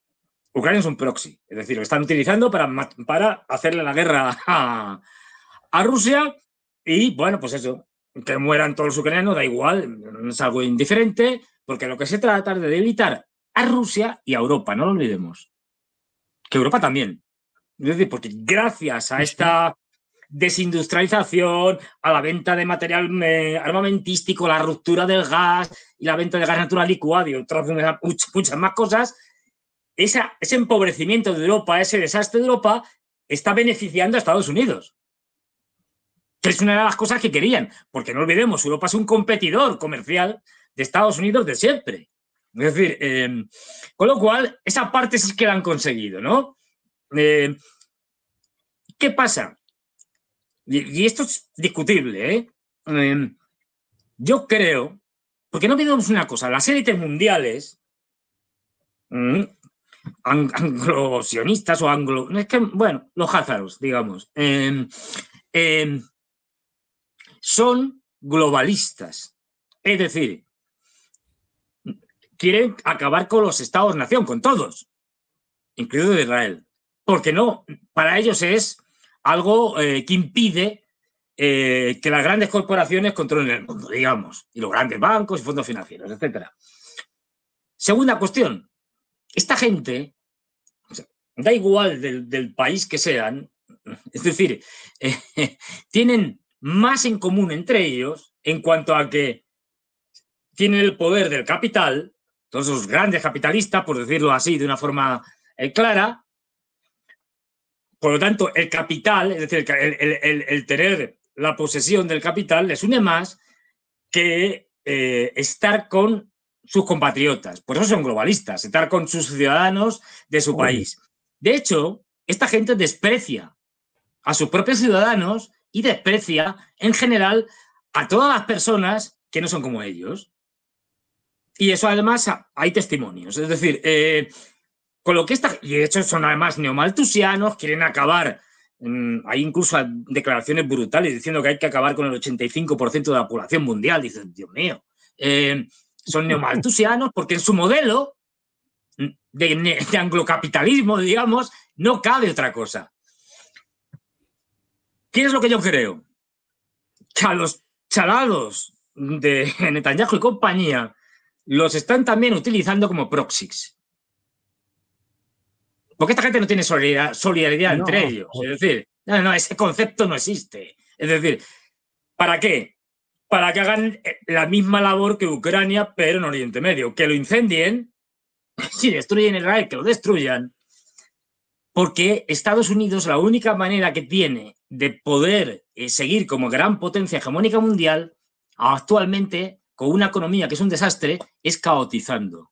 Ucrania es un proxy, es decir, lo están utilizando para, para hacerle la guerra a, a Rusia y, bueno, pues eso, que mueran todos los ucranianos, da igual, es algo indiferente, porque lo que se trata es de evitar a Rusia y a Europa, no lo olvidemos. Que Europa también. Es decir, porque gracias a esta desindustrialización, a la venta de material eh, armamentístico, la ruptura del gas y la venta de gas natural licuado y otras eh, muchas, más cosas, ese empobrecimiento de Europa, ese desastre de Europa, está beneficiando a Estados Unidos. Que es una de las cosas que querían, porque no olvidemos, Europa es un competidor comercial de Estados Unidos de siempre. Es decir, eh, con lo cual, esa parte sí que la han conseguido, ¿no? Eh, ¿Qué pasa? Y, esto es discutible, ¿eh? ¿eh? Yo creo, porque no olvidemos una cosa, las élites mundiales, mm, anglosionistas o anglo... Es que, bueno, los házaros, digamos, son globalistas. Es decir, quieren acabar con los estados-nación, con todos, incluido Israel. Porque no, para ellos es algo eh, que impide eh, que las grandes corporaciones controlen el mundo, digamos, y los grandes bancos y fondos financieros, etc. Segunda cuestión, esta gente, da igual del, país que sean, [laughs] es decir, eh, [laughs] tienen más en común entre ellos en cuanto a que tienen el poder del capital todos esos grandes capitalistas, por decirlo así de una forma eh, clara. Por lo tanto, el capital, es decir, el, tener la posesión del capital, les une más que eh, estar con sus compatriotas. Por eso son globalistas, estar con sus ciudadanos de su país. De hecho, esta gente desprecia a sus propios ciudadanos y desprecia en general a todas las personas que no son como ellos y eso además hay testimonios. Es decir, eh, con lo que está. Y de hecho son además neomaltusianos, quieren acabar. Mm, hay incluso declaraciones brutales diciendo que hay que acabar con el 85% de la población mundial. dicen Dios mío. Eh, son neomaltusianos porque en su modelo de, anglocapitalismo, digamos, no cabe otra cosa. ¿Qué es lo que yo creo? Que a los chalados de Netanyahu y compañía los están también utilizando como proxies. Porque esta gente no tiene solidaridad, entre ellos. Es decir, no, no, ese concepto no existe. Es decir, ¿para qué? Para que hagan eh, la misma labor que Ucrania, pero en Oriente Medio. Que lo incendien, [laughs] si destruyen Israel, que lo destruyan. Porque Estados Unidos, la única manera que tiene de poder eh, seguir como gran potencia hegemónica mundial, actualmente con una economía que es un desastre es caotizando.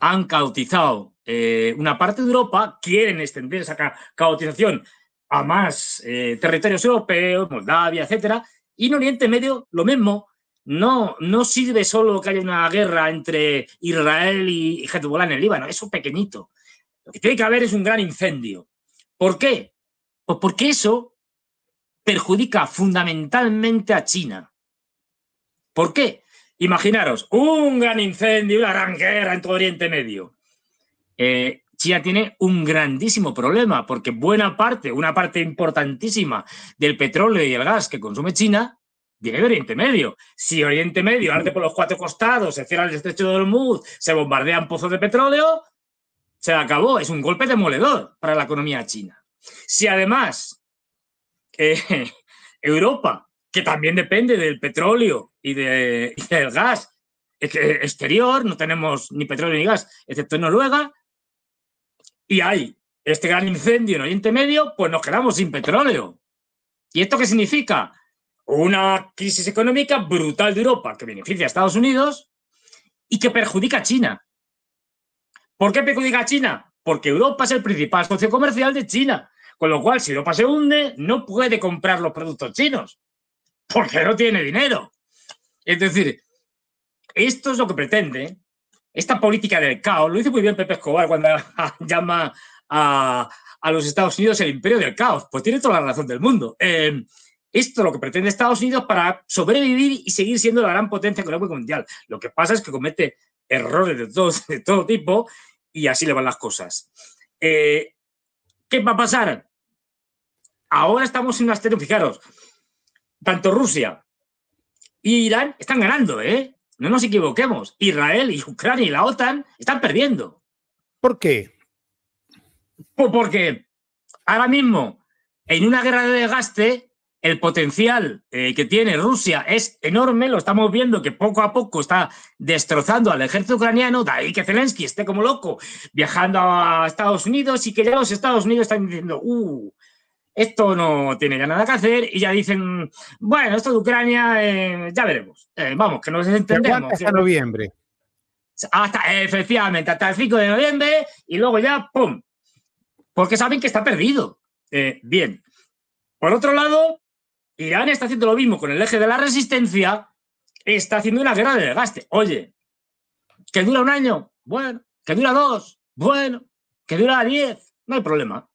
Han caotizado eh, una parte de Europa, quieren extender esa caotización a más eh, territorios europeos, Moldavia, etcétera, y en Oriente Medio lo mismo. No, no sirve solo que haya una guerra entre Israel y Hezbollah en el Líbano, eso pequeñito. Lo que tiene que haber es un gran incendio. ¿Por qué? Pues porque eso perjudica fundamentalmente a China. ¿Por qué? Imaginaros, un gran incendio, una gran guerra en todo Oriente Medio. Eh, china tiene un grandísimo problema porque buena parte, una parte importantísima del petróleo y el gas que consume China viene de Oriente Medio. Si Oriente Medio arde por los cuatro costados, se cierra el estrecho de Hormuz, se bombardean pozos de petróleo, se acabó. Es un golpe demoledor para la economía china. Si además eh, [laughs] Europa, que también depende del petróleo y, de, del gas eh, exterior, no tenemos ni petróleo ni gas, excepto en Noruega, y hay este gran incendio en Oriente Medio, pues nos quedamos sin petróleo. ¿Y esto qué significa? Una crisis económica brutal de Europa que beneficia a Estados Unidos y que perjudica a China. ¿Por qué perjudica a China? Porque Europa es el principal socio comercial de China. Con lo cual, si Europa se hunde, no puede comprar los productos chinos, porque no tiene dinero. Es decir, esto es lo que pretende, esta política del caos, lo dice muy bien Pepe Escobar cuando [laughs] llama a, los Estados Unidos el imperio del caos, pues tiene toda la razón del mundo. Eh, esto es lo que pretende Estados Unidos para sobrevivir y seguir siendo la gran potencia económica mundial. Lo que pasa es que comete errores de todo, de todo tipo y así le van las cosas. Eh, ¿Qué va a pasar? Ahora estamos en un astero, fijaros, tanto Rusia Irán están ganando, ¿eh? No nos equivoquemos. Israel y Ucrania y la OTAN están perdiendo. ¿Por qué? Porque ahora mismo, en una guerra de desgaste, el potencial eh, que tiene Rusia es enorme, lo estamos viendo que poco a poco está destrozando al ejército ucraniano, de ahí que Zelensky esté como loco viajando a Estados Unidos y que ya los Estados Unidos están diciendo, uh, esto no tiene ya nada que hacer y ya dicen, bueno, esto de Ucrania, eh, ya veremos. Eh, vamos, que nos entendemos. Hasta ¿eh? noviembre. Hasta, efectivamente, hasta el 5 de noviembre y luego ya, ¡pum! Porque saben que está perdido. bien. Por otro lado, Irán está haciendo lo mismo con el eje de la resistencia, está haciendo una guerra de desgaste. Oye, que dura un año, bueno, que dura dos, bueno, que dura diez, no hay problema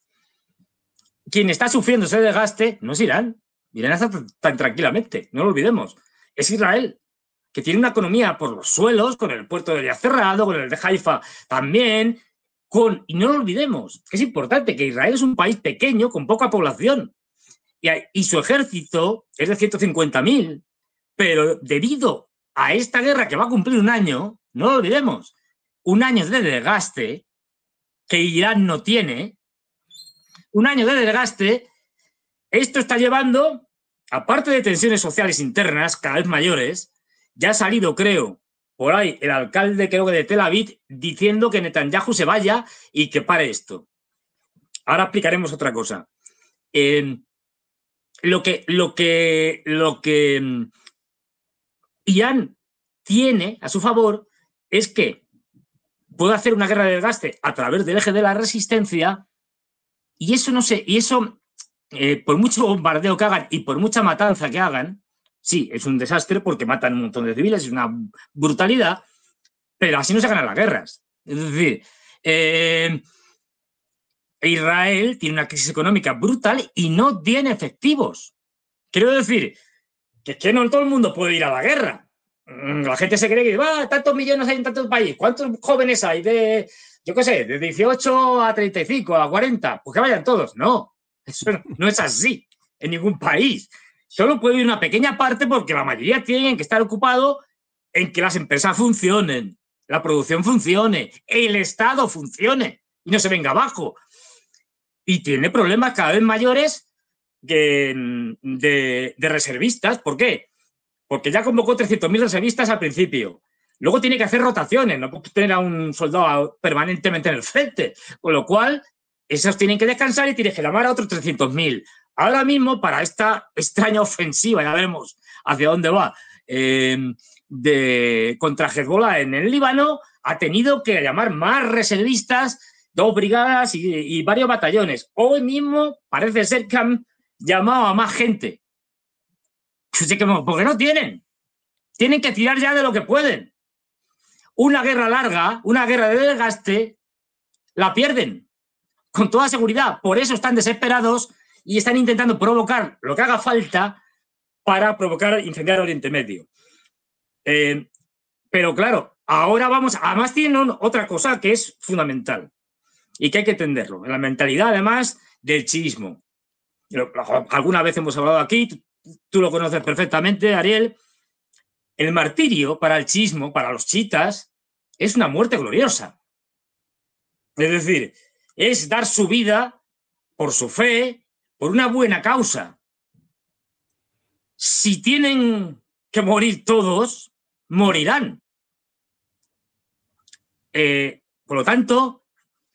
quien está sufriendo ese desgaste no es Irán. Irán está tan tranquilamente, no lo olvidemos. Es Israel, que tiene una economía por los suelos, con el puerto de ya cerrado, con el de Haifa también, con, y no lo olvidemos, que es importante que Israel es un país pequeño, con poca población, y, y su ejército es de 150.000, pero debido a esta guerra que va a cumplir un año, no lo olvidemos, un año de desgaste que Irán no tiene, un año de desgaste, esto está llevando, aparte de tensiones sociales internas cada vez mayores, ya ha salido, creo, por ahí el alcalde, creo que de Tel Aviv, diciendo que Netanyahu se vaya y que pare esto. Ahora explicaremos otra cosa. lo que, lo que, lo que mm, tiene a su favor es que puede hacer una guerra de desgaste a través del eje de la resistencia y eso no sé, y eso, eh, por mucho bombardeo que hagan y por mucha matanza que hagan, sí, es un desastre porque matan un montón de civiles, es una brutalidad, pero así no se ganan las guerras. Es decir, eh, Israel tiene una crisis económica brutal y no tiene efectivos. Quiero decir que, que no todo el mundo puede ir a la guerra. Mm, la gente se cree que va, ah, tantos millones hay en tantos países, ¿cuántos jóvenes hay de, yo qué sé, de 18 a 35, a 40, pues que vayan todos. No, eso no, es así en ningún país. Solo puede ir una pequeña parte porque la mayoría tienen que estar ocupado en que las empresas funcionen, la producción funcione, el Estado funcione y no se venga abajo. Y tiene problemas cada vez mayores mm, de reservistas. ¿Por qué? Porque ya convocó 300.000 reservistas al principio. Luego tiene que hacer rotaciones, no puede tener a un soldado permanentemente en el frente. Con lo cual, esos tienen que descansar y tiene que llamar a otros 300.000. Ahora mismo, para esta extraña ofensiva, ya veremos hacia dónde va, eh, contra Hezbollah en el Líbano, ha tenido que llamar más reservistas, dos brigadas y, y varios batallones. Hoy mismo parece ser que han llamado a más gente. que Porque no tienen. Tienen que tirar ya de lo que pueden una guerra larga, una guerra de desgaste, la pierden, con toda seguridad. Por eso están desesperados y están intentando provocar lo que haga falta para provocar incendiar Oriente Medio. Eh, pero claro, ahora vamos, además tienen otra cosa que es fundamental y que hay que entenderlo, la mentalidad además del chismo. Alguna vez hemos hablado aquí, tú, lo conoces perfectamente, Ariel, el martirio para el chismo para los chitas es una muerte gloriosa. Es decir, es dar su vida por su fe, por una buena causa. Si tienen que morir todos, morirán. Eh, por lo tanto,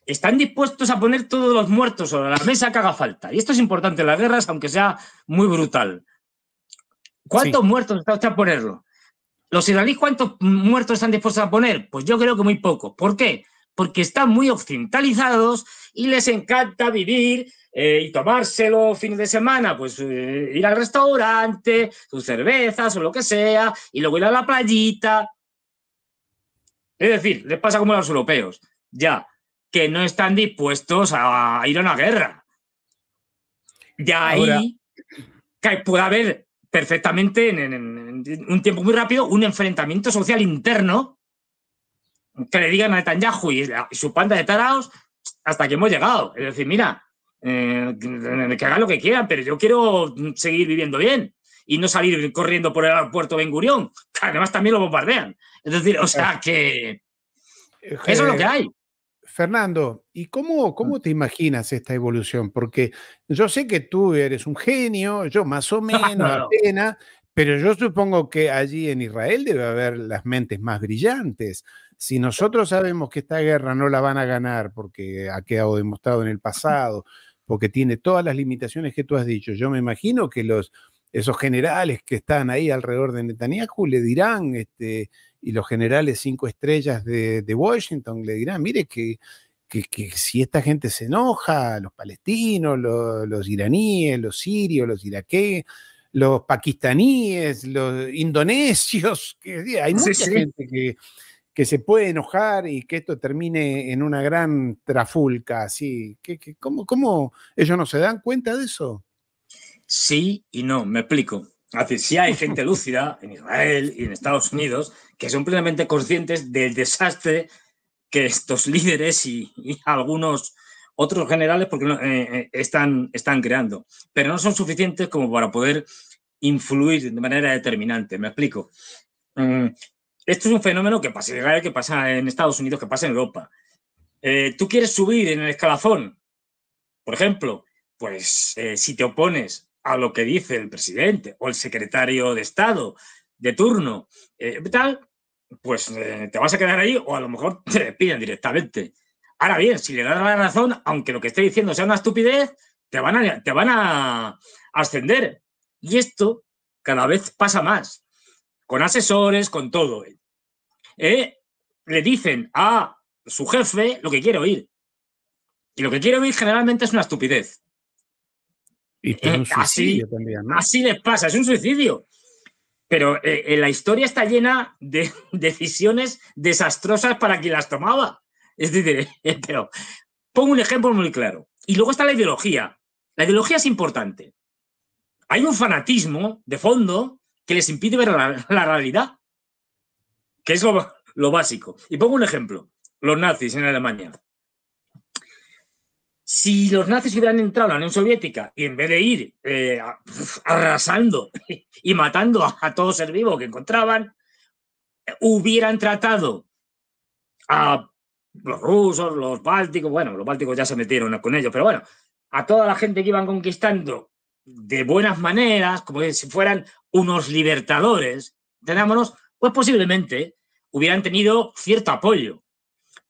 están dispuestos a poner todos los muertos sobre la mesa que haga falta. Y esto es importante en las guerras, aunque sea muy brutal. ¿Cuántos muertos está usted a ponerlo? ¿Los israelíes cuántos muertos están dispuestos a poner? Pues yo creo que muy pocos. ¿Por qué? Porque están muy occidentalizados y les encanta vivir eh, y tomárselo fines de semana, pues eh, ir al restaurante, sus cervezas o lo que sea, y luego ir a la playita. Es decir, les pasa como a los europeos, ya, que no están dispuestos a ir a una guerra. Ya ahí que puede haber perfectamente en, un tiempo muy rápido un enfrentamiento social interno que le digan a Netanyahu y, su panda de tarados hasta que hemos llegado. Es decir, mira, eh, que, hagan lo que quieran, pero yo quiero seguir viviendo bien y no salir corriendo por el aeropuerto Ben Gurión. Además, también lo bombardean. Es decir, o sea eh. que... Eh, eso es lo que hay. Fernando, ¿y cómo, mm. cómo te imaginas esta evolución? Porque yo sé que tú eres un genio, yo más o [laughs] menos, apenas, pero yo supongo que allí en Israel debe haber las mentes más brillantes. Si nosotros sabemos que esta guerra no la van a ganar porque ha quedado demostrado en el pasado, porque tiene todas las limitaciones que tú has dicho, yo me imagino que los, esos generales que están ahí alrededor de Netanyahu le dirán, este, y los generales cinco estrellas de, Washington le dirán, mire que, si esta gente se enoja, los palestinos, los, iraníes, los sirios, los iraquíes, los pakistaníes, los indonesios, [laughs] hay mucha gente que, se puede enojar y que esto termine en una gran trafulca, así. cómo, ¿Cómo ellos no se dan cuenta de eso? Sí y no, me explico. Es decir, sí hay gente lúcida en Israel y en Estados Unidos que son plenamente conscientes del desastre que estos líderes y, algunos otros generales porque eh, eh, están, están creando, pero no son suficientes como para poder influir de manera determinante. Me explico. Mm, esto es un fenómeno que pasa en Israel, que pasa en Estados Unidos, que pasa en Europa. Eh, Tú quieres subir en el escalafón, por ejemplo, pues si te opones a lo que dice el presidente o el secretario de Estado de turno, eh, tal, pues eh, te vas a quedar ahí o a lo mejor [laughs] te piden directamente. Ahora bien, si le das la razón, aunque lo que esté diciendo sea una estupidez, te van a, te van a ascender. Y esto cada vez pasa más, con asesores, con todo. Eh, le dicen a su jefe lo que quiere oír. Y lo que quiere oír generalmente es una estupidez. Eh, así, les pasa, es un suicidio. Pero eh, eh, la historia está llena de [laughs] decisiones desastrosas para quien las tomaba. Es decir, [laughs] pero pongo un ejemplo muy claro. Y luego está la ideología. La ideología es importante. Hay un fanatismo de fondo que les impide ver la, realidad, que es lo básico. Y pongo un ejemplo. Los nazis en Alemania si los nazis hubieran entrado en la Unión Soviética y en vez de ir eh, arrasando [laughs] y matando a, todo ser vivo que encontraban, hubieran tratado a los rusos, los bálticos, bueno, los bálticos ya se metieron con ellos, pero bueno, a toda la gente que iban conquistando de buenas maneras, como si fueran unos libertadores, entendámonos, pues posiblemente hubieran tenido cierto apoyo.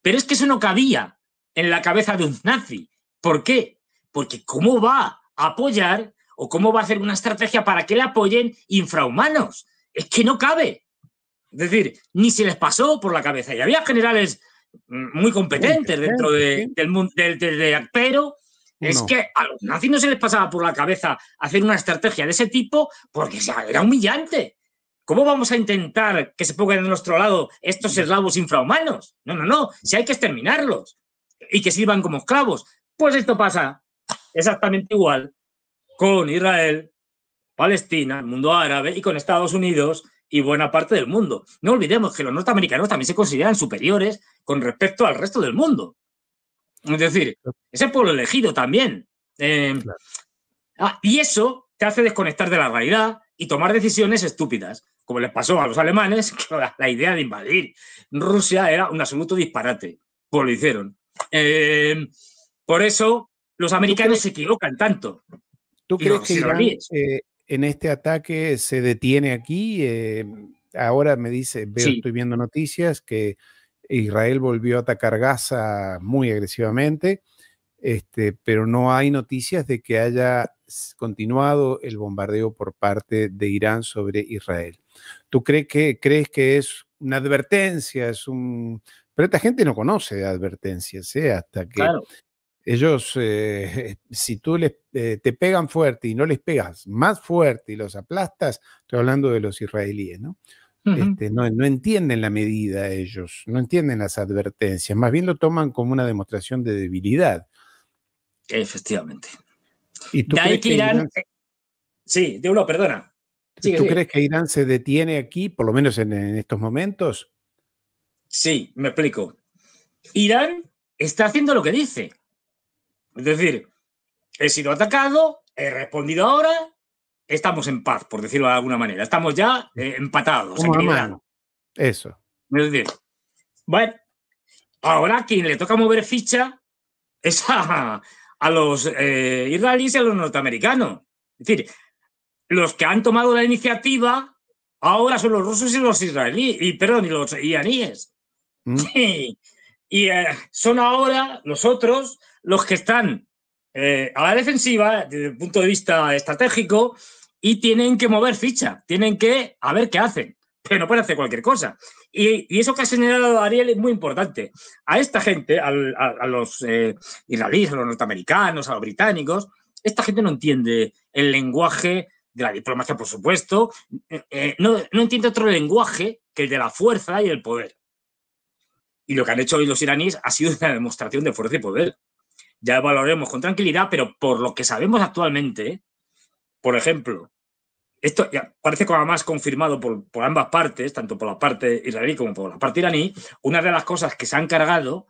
Pero es que eso no cabía en la cabeza de un nazi. ¿Por qué? Porque ¿cómo va a apoyar o cómo va a hacer una estrategia para que le apoyen infrahumanos? Es que no cabe. Es decir, ni se les pasó por la cabeza. Y había generales mm, muy competentes dentro del mundo del, pero es que a los nazis no se les pasaba por la cabeza hacer una estrategia de ese tipo porque era humillante. ¿Cómo vamos a intentar que se pongan de nuestro lado estos eslavos infrahumanos? No, no, no. Si hay que exterminarlos y que sirvan como esclavos. Pues esto pasa exactamente igual con Israel, Palestina, el mundo árabe y con Estados Unidos y buena parte del mundo. No olvidemos que los norteamericanos también se consideran superiores con respecto al resto del mundo. Es decir, ese pueblo elegido también. Em, ah, y eso te hace desconectar de la realidad y tomar decisiones estúpidas, como les pasó a los alemanes, [laughs] la, idea de invadir Rusia era un absoluto disparate. Pues lo hicieron. Em, por eso los americanos se equivocan tanto. ¿Tú crees que eh, en este ataque se detiene aquí? Eh, ahora me dice, estoy viendo noticias que Israel volvió a atacar Gaza muy agresivamente, este, pero no hay noticias de que haya continuado el bombardeo por parte de Irán sobre Israel. ¿Tú crees que, crees que es una advertencia? Es un... Pero esta gente no conoce advertencias, ¿eh? hasta que ellos, eh, [laughs] si tú eh, te pegan fuerte y no les pegas más fuerte y los aplastas, estoy hablando de los israelíes, este, ¿no? no, entienden la medida ellos, no entienden las advertencias, más bien lo toman como una demostración de debilidad. Efectivamente. ¿Y tú crees que Irán... Sí, de uno, perdona. ¿Y ¿Tú crees que Irán se detiene aquí, por lo menos en, en estos momentos? Sí, me explico. Irán está haciendo lo que dice. Es decir, he sido atacado, he respondido ahora, estamos en paz, por decirlo de alguna manera. Estamos ya eh, empatados. Eso. Es decir, bueno, ahora quien le toca mover ficha es a, los eh, israelíes y a los norteamericanos. Es decir, los que han tomado la iniciativa ahora son los rusos y los israelíes, y perdón, y los iraníes. Mm. [laughs] y, eh, son ahora los los que están eh, a la defensiva desde el punto de vista estratégico y tienen que mover ficha, tienen que a ver qué hacen, pero no pueden hacer cualquier cosa. Y, eso que ha señalado Ariel es muy importante. A esta gente, a, los iraníes, eh, israelíes, a los norteamericanos, a los británicos, esta gente no entiende el lenguaje de la diplomacia, por supuesto, eh, no entiende otro lenguaje que el de la fuerza y el poder. Y lo que han hecho hoy los iraníes ha sido una demostración de fuerza y poder ya valoremos con tranquilidad, pero por lo que sabemos actualmente, por ejemplo, esto parece como más confirmado por, ambas partes, tanto por la parte israelí como por la parte iraní, una de las cosas que se han cargado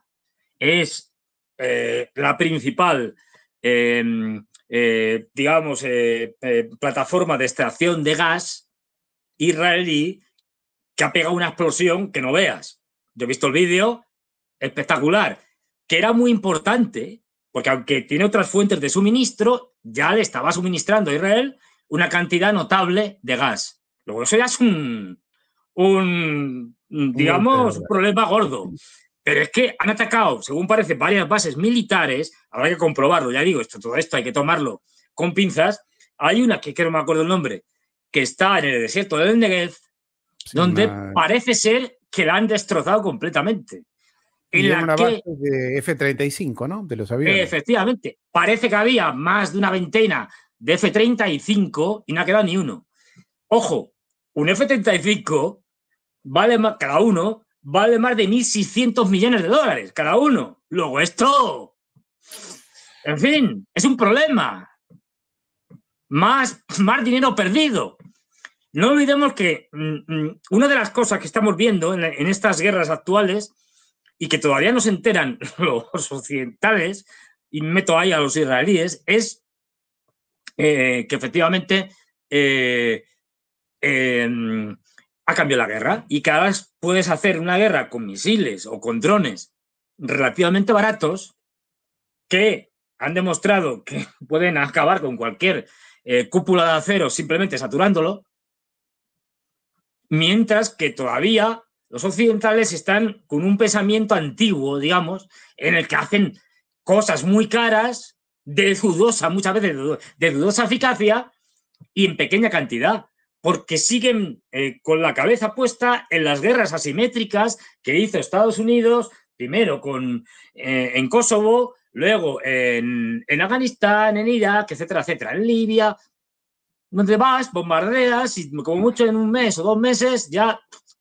es eh, la principal, em, eh, digamos, eh, plataforma de extracción de gas israelí que ha pegado una explosión que no veas. Yo he visto el vídeo, espectacular, que era muy importante porque aunque tiene otras fuentes de suministro, ya le estaba suministrando a Israel una cantidad notable de gas. Luego eso ya es un, digamos, un problema gordo. Pero es que han atacado, según parece, varias bases militares, habrá que comprobarlo, ya digo, esto, todo esto hay que tomarlo con pinzas. Hay una que, no me acuerdo el nombre, que está en el desierto del Negev, donde parece ser que la han destrozado completamente en la base de F-35, ¿no? De los aviones. Efectivamente. Parece que había más de una veintena de F-35 y no ha quedado ni uno. Ojo, un F-35 vale más, cada uno vale más de 1.600 millones de dólares, cada uno. Luego esto... En fin, es un problema. Más, más dinero perdido. No olvidemos que mm, mm, una de las cosas que estamos viendo en estas guerras actuales y que todavía no se enteran [laughs] los occidentales, y meto ahí a los israelíes, es eh, que efectivamente eh, em, ha cambiado la guerra y que ahora puedes hacer una guerra con misiles o con drones relativamente baratos que han demostrado que [laughs] pueden acabar con cualquier eh, cúpula de acero simplemente saturándolo, mientras que todavía los occidentales están con un pensamiento antiguo, digamos, en el que hacen cosas muy caras, de dudosa, muchas veces de dudosa eficacia y en pequeña cantidad, porque siguen eh, con la cabeza puesta en las guerras asimétricas que hizo Estados Unidos, primero con, eh, en Kosovo, luego en, en, Afganistán, en Irak, etcétera, etcétera, en Libia, donde vas, bombardeas y como mucho en un mes o dos meses ya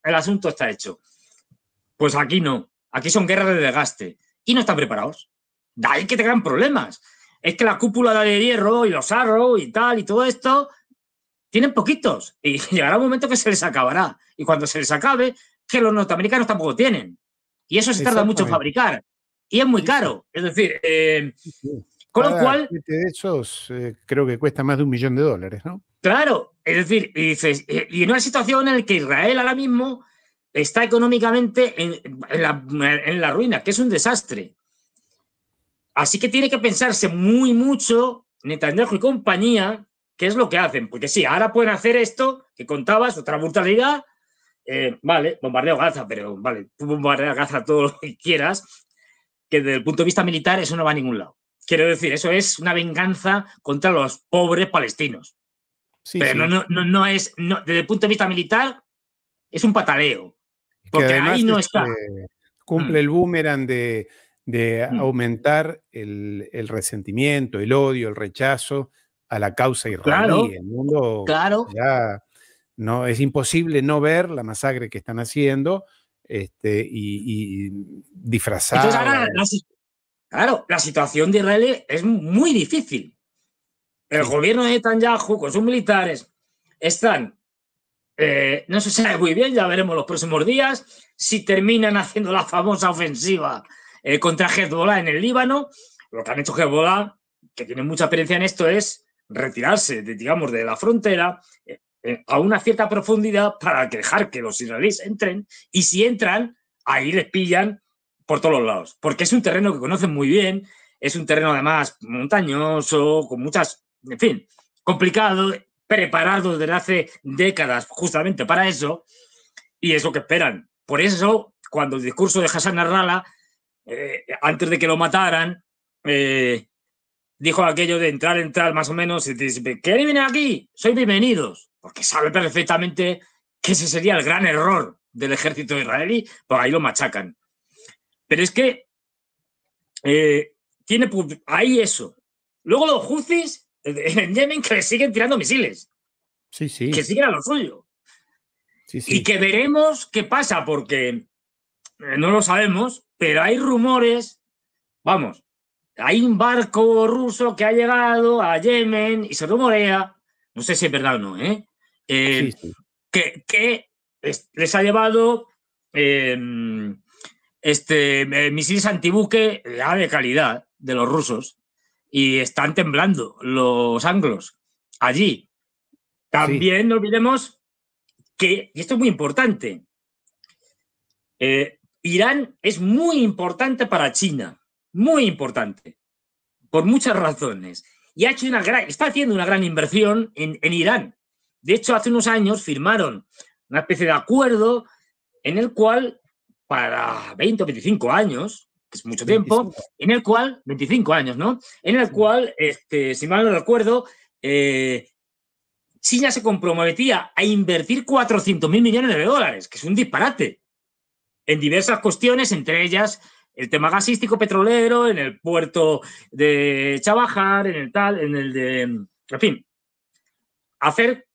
el asunto está hecho. Pues aquí no. Aquí son guerras de desgaste. Y no están preparados. Da ahí que tengan problemas. Es que la cúpula de hierro y los arros y tal y todo esto tienen poquitos. Y [laughs] llegará un momento que se les acabará. Y cuando se les acabe, que los norteamericanos tampoco tienen. Y eso se tarda mucho en fabricar. Y es muy caro. Es decir, eh, con lo cual. De esos eh, creo que cuesta más de un millón de dólares, ¿no? Claro, es decir, eh, y, en una situación en la que Israel ahora mismo está económicamente en, la, ruina, que es un desastre. Así que tiene que pensarse muy mucho Netanyahu y compañía qué es lo que hacen. Porque sí, ahora pueden hacer esto que contabas, otra brutalidad. Eh, vale, bombardeo Gaza, pero vale, tú Gaza todo lo que quieras, que desde el punto de vista militar eso no va a ningún lado. Quiero decir, eso es una venganza contra los pobres palestinos pero No, no, no, es, desde el punto de vista militar, es un pataleo. Porque ahí no está. Eh, cumple mm. el boomerang de, mm. aumentar el, resentimiento, el odio, el rechazo a la causa israelí. el mundo ya no, es imposible no ver la masacre que están haciendo este, y, disfrazar. claro, la situación de Israel es muy difícil el gobierno de Netanyahu con sus militares están, eh, no se sabe muy bien, ya veremos los próximos días, si terminan [laughs] haciendo la famosa ofensiva eh, contra Hezbollah en el Líbano. Lo que han hecho Hezbollah, que tiene mucha experiencia en esto, es retirarse, digamos, de la frontera eh, a una cierta profundidad para dejar que los israelíes entren y si entran, ahí les pillan por todos los lados, porque es un terreno que conocen muy bien, es un terreno además montañoso, con muchas en fin, complicado, preparado desde hace décadas justamente para eso, y es lo que esperan. Por eso, cuando el discurso de Hassan Arrala, eh, antes de que lo mataran, eh, dijo aquello de entrar, entrar, más o menos, y dice, ¿quieren aquí? Soy bienvenidos, porque sabe perfectamente que ese sería el gran error del ejército israelí, por pues ahí lo machacan. Pero es que eh, tiene hay eso. Luego los [laughs] en Yemen que le siguen tirando misiles. Sí, sí. Que siguen a lo suyo. Y que veremos qué pasa, porque eh, no lo sabemos, pero hay rumores, vamos, hay un barco ruso que ha llegado a Yemen y se rumorea, no sé si es verdad o no, ¿eh? eh que, les ha llevado em, este, eh, misiles antibuque de calidad de los rusos y están temblando los anglos allí. También no olvidemos que, y esto es muy importante, eh, Irán es muy importante para China, muy importante, por muchas razones. Y ha hecho una gran, está haciendo una gran inversión en, en Irán. De hecho, hace unos años firmaron una especie de acuerdo en el cual para 20 o 25 años que es mucho tiempo, en el cual, 25 años, ¿no? En el cual, este, si mal no recuerdo, eh, China se comprometía a invertir 400 mil millones de dólares, que es un disparate, en diversas cuestiones, entre ellas el tema gasístico petrolero, en el puerto de Chabajar, en el tal, en el de... En fin, hacer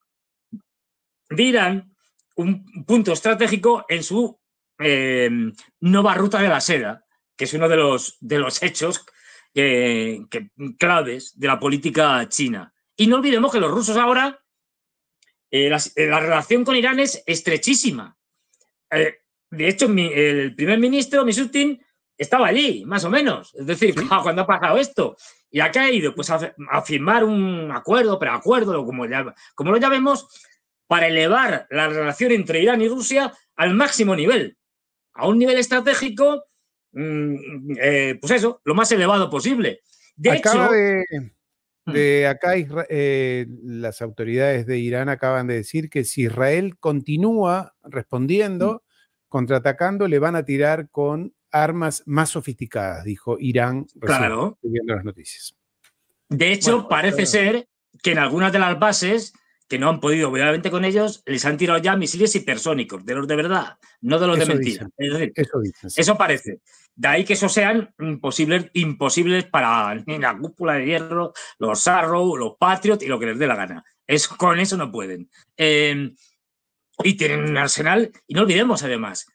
de un punto estratégico en su eh, nueva ruta de la seda, que es uno de los, de los hechos claves de la política china. Y no olvidemos que los rusos ahora, eh, eh, la, relación con Irán es estrechísima. Eh, de hecho, el primer ministro, Misutin, estaba allí, más o menos. Es decir, [laughs] ah, cuando ha pasado esto? ¿Y pues, a ha ido? Pues a, firmar un acuerdo, preacuerdo, como, como lo llamemos, para elevar la relación entre Irán y Rusia al máximo nivel, a un nivel estratégico Mm, eh, pues eso, lo más elevado posible. De hecho, de, mm. acá eh, las autoridades de Irán acaban de decir que si Israel continúa respondiendo, mm. contraatacando, le van a tirar con armas más sofisticadas, dijo Irán. Claro. Viendo las noticias. De hecho, parece eh, ser que en algunas de las bases que no han podido, obviamente con ellos, les han tirado ya misiles hipersónicos, de los de verdad, no de los de mentira. eso, parece. De ahí que eso sean imposibles, imposibles para la cúpula de hierro, los Arrow, los patriots y lo que les dé la gana. es con eso no pueden. Em, y tienen un arsenal, y no olvidemos además,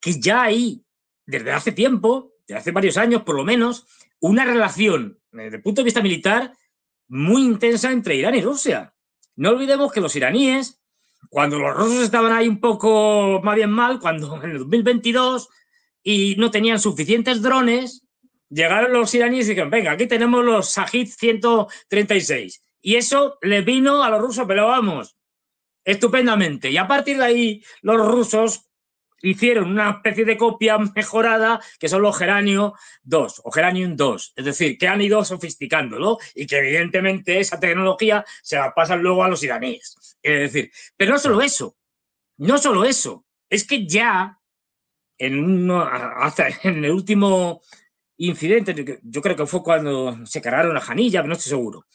que ya hay, desde hace tiempo, desde hace varios años por lo menos, una relación, desde el punto de vista militar, muy intensa entre Irán y Rusia. No olvidemos que los iraníes, cuando los rusos estaban ahí un poco más bien mal, cuando en el 2022 y no tenían suficientes drones, llegaron los iraníes y dijeron, venga, aquí tenemos los Sajid 136. Y eso le vino a los rusos, pero vamos, estupendamente. Y a partir de ahí, los rusos hicieron una especie de copia mejorada que son los Geranio 2 o Geranium 2. Es decir, que han ido sofisticándolo y que evidentemente esa tecnología se la pasan luego a los iraníes. Es decir, pero no solo eso, no solo eso, es que ya en, uno, hasta en el último incidente, yo creo que fue cuando se cargaron a Janilla, no estoy seguro,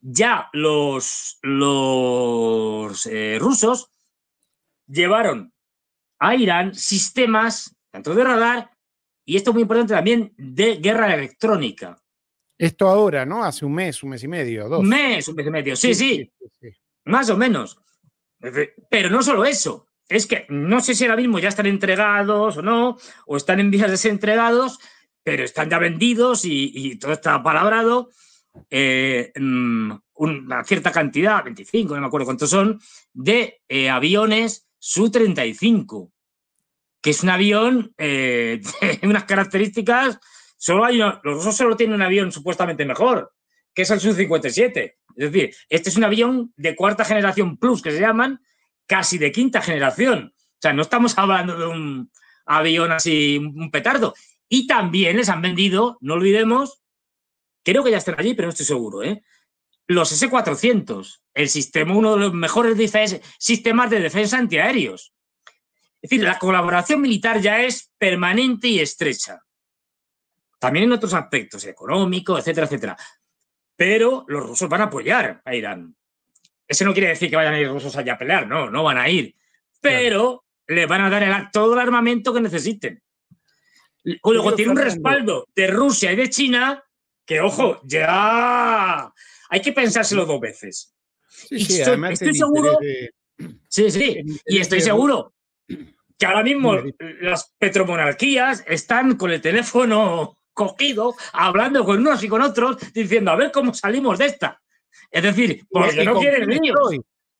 ya los, los eh, rusos llevaron a Irán sistemas, tanto de radar, y esto es muy importante también, de guerra electrónica. Esto ahora, ¿no? Hace un mes, un mes y medio, dos. Un mes, un mes y medio, sí, sí. Más o menos. Pero no solo eso, es que no sé si ahora mismo ya están entregados o no, o están en vías de ser entregados, pero están ya vendidos y, todo está palabrado. Eh, mm, una cierta cantidad, 25, no me acuerdo cuántos son, de eh, aviones Su-35 que es un avión de eh, [laughs] unas características, solo hay los rusos solo tienen un avión supuestamente mejor, que es el Su-57. Es decir, este es un avión de cuarta generación plus, que se llaman casi de quinta generación. O sea, no estamos hablando de un avión así, un petardo. Y también les han vendido, no olvidemos, creo que ya están allí, pero no estoy seguro, ¿eh? los S-400, el sistema, uno de los mejores sistemas de defensa antiaéreos. Es decir, la colaboración militar ya es permanente y estrecha. También en otros aspectos, económico, etcétera, etcétera. Pero los rusos van a apoyar a Irán. Eso no quiere decir que vayan a ir rusos allá a pelear, no, no van a ir. Pero les van a dar todo el armamento que necesiten. luego tiene un respaldo de Rusia y de China que, ojo, ya hay que pensárselo dos veces. Sí, estoy, seguro. Sí, sí, y estoy seguro que ahora mismo las petromonarquías están con el teléfono cogido, hablando con unos y con otros, diciendo a ver cómo salimos de esta. Es decir, porque no quieren niños.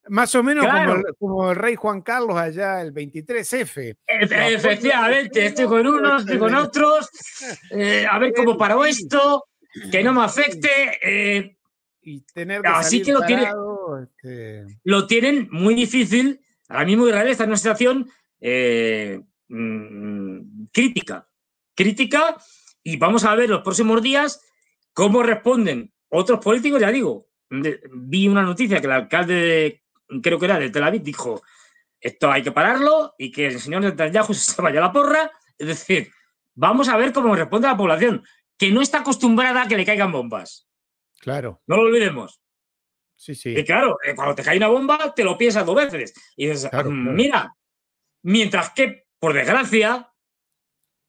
Más o menos como, el, rey Juan Carlos allá, el 23F. efectivamente, estoy con unos, estoy con otros, eh, a ver [laughs] cómo paro esto, que no me afecte. Eh, y tener Así que lo, tienen, este, lo tienen muy difícil Ahora mismo Israel está en una situación eh, mm, crítica, crítica, y vamos a ver los próximos días cómo responden otros políticos, ya digo, vi una noticia que el alcalde, creo que era de Tel Aviv, dijo, esto hay que pararlo y que el señor Netanyahu [laughs] se vaya a la porra, es decir, vamos a ver cómo responde la población, que no está acostumbrada a que le caigan bombas. Claro. No lo olvidemos. Y claro, eh, cuando te cae una bomba, te lo piensas dos veces. Y dices, mira, mientras que, por desgracia,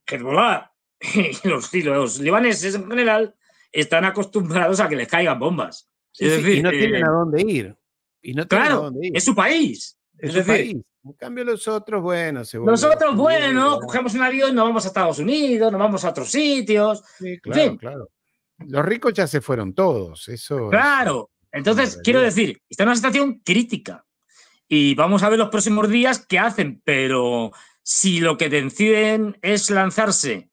Hezbollah [laughs] y los, los libaneses en general están acostumbrados a que les caigan bombas. es decir, y no tienen eh, a dónde ir. Y no claro, es su país. Es, su país. En cambio, los otros, bueno, seguro. Nosotros, bueno, cogemos un avión, nos vamos a Estados Unidos, nos vamos a otros sitios. Sí, claro, Los ricos ya se fueron todos, eso. Claro, entonces, quiero decir, está en una situación crítica y vamos a ver los próximos días qué hacen, pero si lo que deciden es lanzarse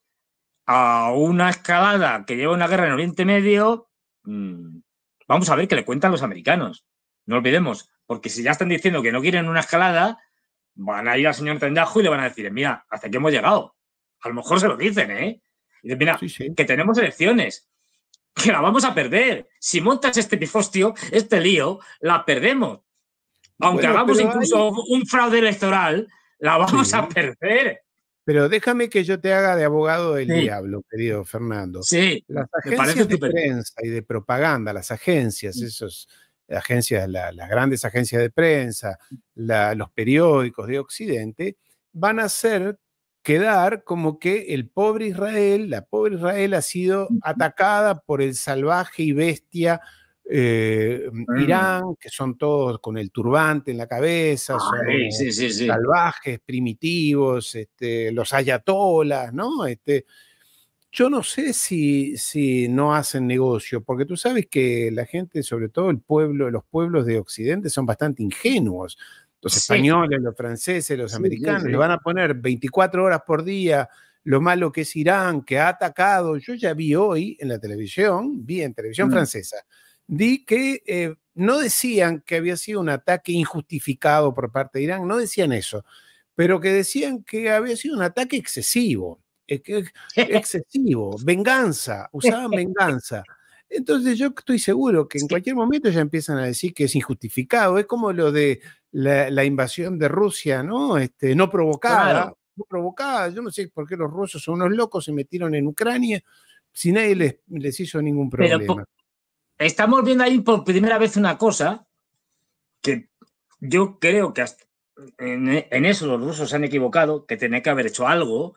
a una escalada que lleva una guerra en Oriente Medio, mm, vamos a ver qué le cuentan los americanos. No olvidemos, porque si ya están diciendo que no quieren una escalada, van a ir al señor Tendajo y le van a decir, mira, hasta aquí hemos llegado. A lo mejor se lo dicen, ¿eh? Y mira, que tenemos elecciones, que la vamos a perder. Si montas este pifostio, este lío, la perdemos. Aunque hagamos incluso un fraude electoral, la vamos a perder. Pero déjame que yo te haga de abogado del diablo, querido Fernando. Sí, las agencias de prensa y de propaganda, las agencias, esos agencias, las grandes agencias de prensa, los periódicos de Occidente, van a ser quedar como que el pobre Israel, la pobre Israel ha sido atacada por el salvaje y bestia eh, mm. Irán, que son todos con el turbante en la cabeza, ah, son salvajes, primitivos, este, los ayatolas, ¿no? Este, yo no sé si, si no hacen negocio, porque tú sabes que la gente, sobre todo el pueblo, los pueblos de Occidente son bastante ingenuos los españoles, los franceses, los americanos, le van a poner 24 horas por día lo malo que es Irán, que ha atacado. Yo ya vi hoy en la televisión, vi en televisión mm. francesa, di que eh, no decían que había sido un ataque injustificado por parte de Irán, no decían eso, pero que decían que había sido un ataque excesivo, [laughs] excesivo, venganza, usaban venganza. Entonces yo estoy seguro que en cualquier momento ya empiezan a decir que es injustificado, es como lo de la, invasión de Rusia, ¿no? Este, no provocada, no provocada, yo no sé por qué los rusos son unos locos, se metieron en Ucrania, si nadie les, les hizo ningún problema. estamos viendo ahí por primera vez una cosa que yo creo que en, eso los rusos se han equivocado, que tenía que haber hecho algo,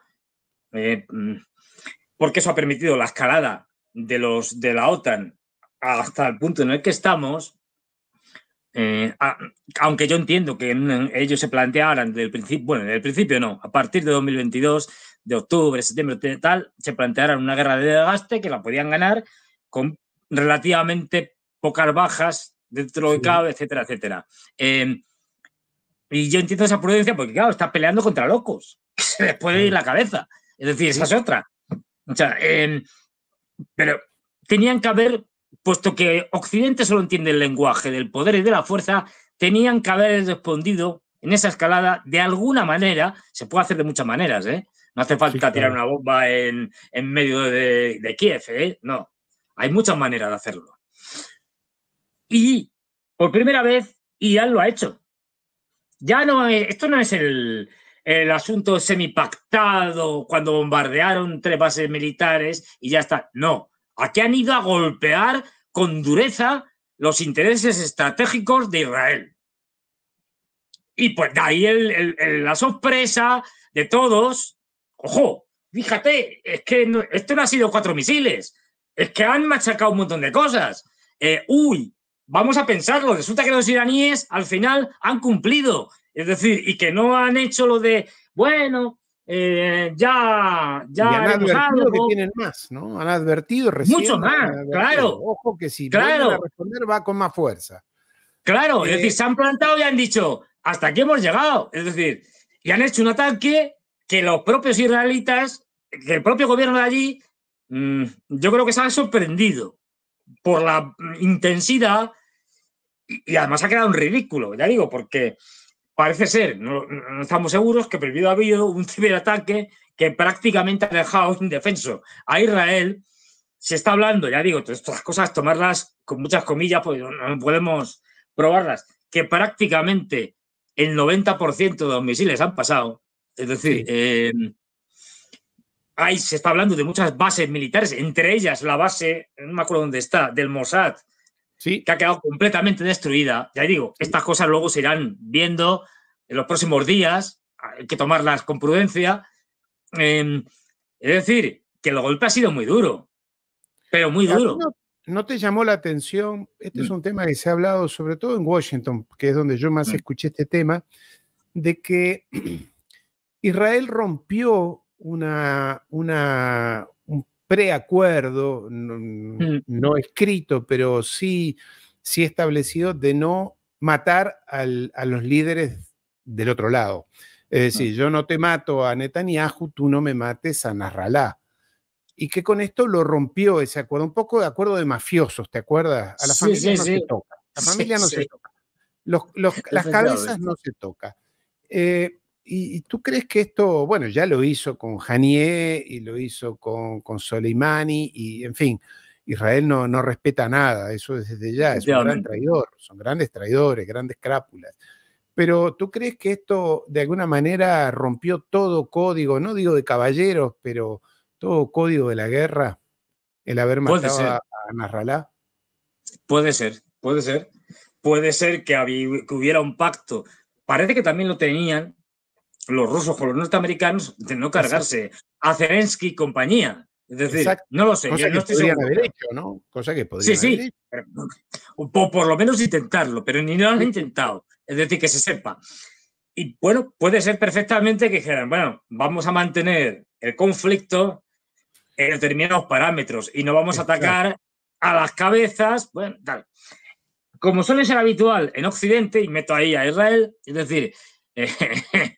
eh, mm, porque eso ha permitido la escalada de, los, de la OTAN hasta el punto en el que estamos, eh, aunque yo entiendo que ellos se plantearan del principio, bueno, el principio no, a partir de 2022, de octubre, septiembre, tal, se plantearan una guerra de desgaste que la podían ganar con relativamente pocas bajas dentro de sí. etcétera, etcétera. Em, y yo entiendo esa prudencia porque, claro, está peleando contra locos, [laughs] se les puede ir la cabeza. Es decir, esa es otra. O sea, em, pero tenían que haber, puesto que Occidente solo entiende el lenguaje del poder y de la fuerza, tenían que haber respondido en esa escalada de alguna manera, se puede hacer de muchas maneras, ¿eh? No hace falta tirar una bomba en, medio de, Kiev, ¿eh? No, hay muchas maneras de hacerlo. Y por primera vez, Irán lo ha hecho. Ya no, eh, esto no es el, el asunto semipactado, cuando bombardearon tres bases militares y ya está. No, aquí han ido a golpear con dureza los intereses estratégicos de Israel. Y pues de ahí la sorpresa de todos. Ojo, fíjate, es que esto no ha sido cuatro misiles, es que han machacado un montón de cosas. Eh, uy, vamos a pensarlo, resulta que los iraníes al final han cumplido es decir, y que no han hecho lo de, bueno, eh, ya, ya y han advertido que tienen más, ¿no? Han advertido recién. Mucho más, claro. Ojo que si claro. a responder va con más fuerza. Claro, es decir, eh, se han plantado y han dicho, hasta aquí hemos llegado. Es decir, y han hecho un ataque que los propios israelitas, que el propio gobierno de allí, mm, yo creo que se han sorprendido por la intensidad y, y además ha quedado un ridículo, ya digo, porque Parece ser, no, estamos seguros, que ha habido un ciberataque que prácticamente ha dejado indefenso a Israel. Se está hablando, ya digo, todas estas cosas, tomarlas con muchas comillas, pues no podemos probarlas, que prácticamente el 90% de los misiles han pasado. Es decir, eh, ahí se está hablando de muchas bases militares, entre ellas la base, no me acuerdo dónde está, del Mossad, que ha quedado completamente destruida. Ya digo, estas cosas luego se irán viendo en los próximos días, hay que tomarlas con prudencia. Em, es decir, que el golpe ha sido muy duro, pero muy duro. No, te llamó la atención? Este es mm. un tema que se ha hablado sobre todo en Washington, que es donde yo más mm. escuché este tema, de que [clears throat] Israel rompió una, una, preacuerdo, mm. no, escrito, pero sí, sí establecido de no matar a los líderes del otro lado. Es mm. decir, yo no te mato a Netanyahu, tú no me mates a Nasrallah. Y que con esto lo rompió ese acuerdo, un poco de acuerdo de mafiosos, ¿te acuerdas? A la familia no se toca. La familia no se toca. las cabezas no se toca. Eh, ¿Y, tú crees que esto, bueno, ya lo hizo con Janié y lo hizo con, Soleimani y, en fin, Israel no, no respeta nada, eso desde ya, es un gran traidor, son grandes traidores, grandes crápulas. Pero tú crees que esto de alguna manera rompió todo código, no digo de caballeros, pero todo código de la guerra, el haber matado a, a Puede ser, puede ser. Puede ser que hubiera un pacto. Parece que también lo tenían los rusos con los norteamericanos de no cargarse a Zelensky y compañía. Es decir, no lo sé. Cosa no estoy podrían haber ¿no? Cosa que podría sí, sí. por lo menos intentarlo, pero ni lo han intentado. Es decir, que se sepa. Y bueno, puede ser perfectamente que dijeran, bueno, vamos a mantener el conflicto en determinados parámetros y no vamos a atacar a las cabezas, bueno, tal. Como suele ser habitual en Occidente, y meto ahí a Israel, es decir, [laughs] eh,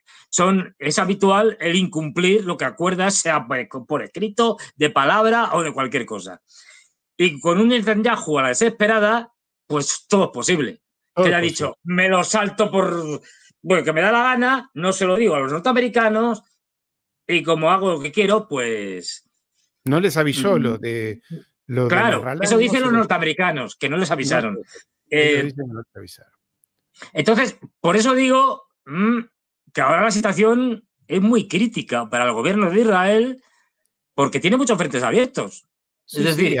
es habitual el incumplir lo que acuerdas, sea e-, por escrito, de palabra o de cualquier cosa. Y con un Netanyahu a la desesperada, pues todo es posible. Te ha dicho, me lo salto por. Bueno, que me da la gana, no se lo digo a los norteamericanos, y como hago lo que quiero, pues. No les avisó lo mm. de. claro, eso dicen los norteamericanos, eh, que no les avisaron. Entonces, por eso digo, mm, que ahora la situación es muy crítica para el gobierno de Israel porque tiene muchos frentes abiertos. es decir,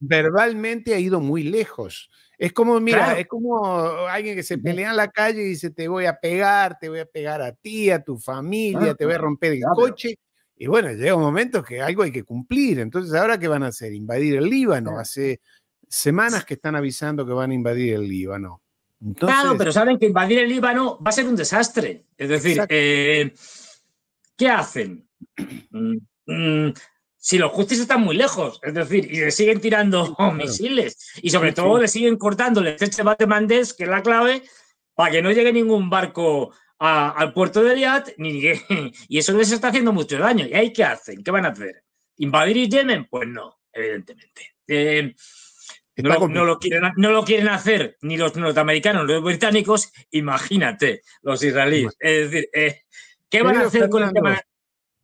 verbalmente ha ido muy lejos. Es como, mira, es como alguien que se pelea en la calle y dice, te voy a pegar, te voy a pegar a ti, a tu familia, te voy a romper el coche. Y bueno, llega un momento que algo hay que cumplir. Entonces, ¿ahora qué van a hacer? Invadir el Líbano. Hace semanas que están avisando que van a invadir el Líbano. Claro, pero saben que invadir el Líbano va a ser un desastre. Es decir, eh, ¿qué hacen? Mm, mm, si los justices están muy lejos, es decir, y le siguen tirando misiles, y sobre todo le siguen cortando el estrecho de que es la clave, para que no llegue ningún barco al puerto de Riyadh, ni, [laughs] y eso les está haciendo mucho daño. ¿Y ahí qué hacen? ¿Qué van a hacer? ¿Invadir Yemen? Pues no, evidentemente. Eh, no lo, quieren, no lo, quieren, hacer ni los norteamericanos, los británicos, imagínate, los israelíes. Es decir, eh, ¿qué van a hacer con el tema?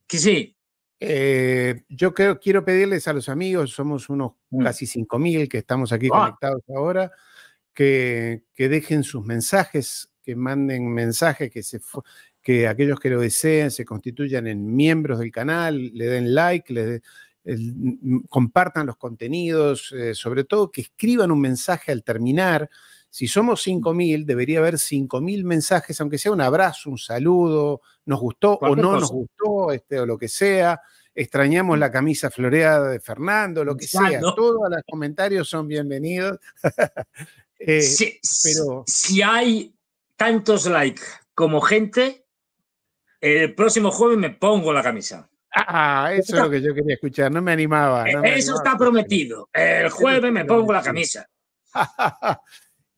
Que sí. Eh, yo quiero pedirles a los amigos, somos unos mm. casi 5.000 que estamos aquí ah. conectados ahora, que, que, dejen sus mensajes, que manden mensajes, que, se, que aquellos que lo deseen se constituyan en miembros del canal, le den like, le den... Mm, mm, compartan los contenidos, eh, sobre todo que escriban un mensaje al terminar. Si somos 5.000, mm. debería haber 5.000 mensajes, aunque sea un abrazo, un saludo, nos gustó o no nos gustó, este, o lo que sea, extrañamos la camisa floreada de Fernando, lo que sea, todos los comentarios son bienvenidos. [laughs] Eh, pero... si hay tantos likes como gente, el próximo jueves me pongo la camisa. Ah, eso es lo que yo quería escuchar, no me animaba. eso está prometido. El jueves me pongo la camisa. [laughs]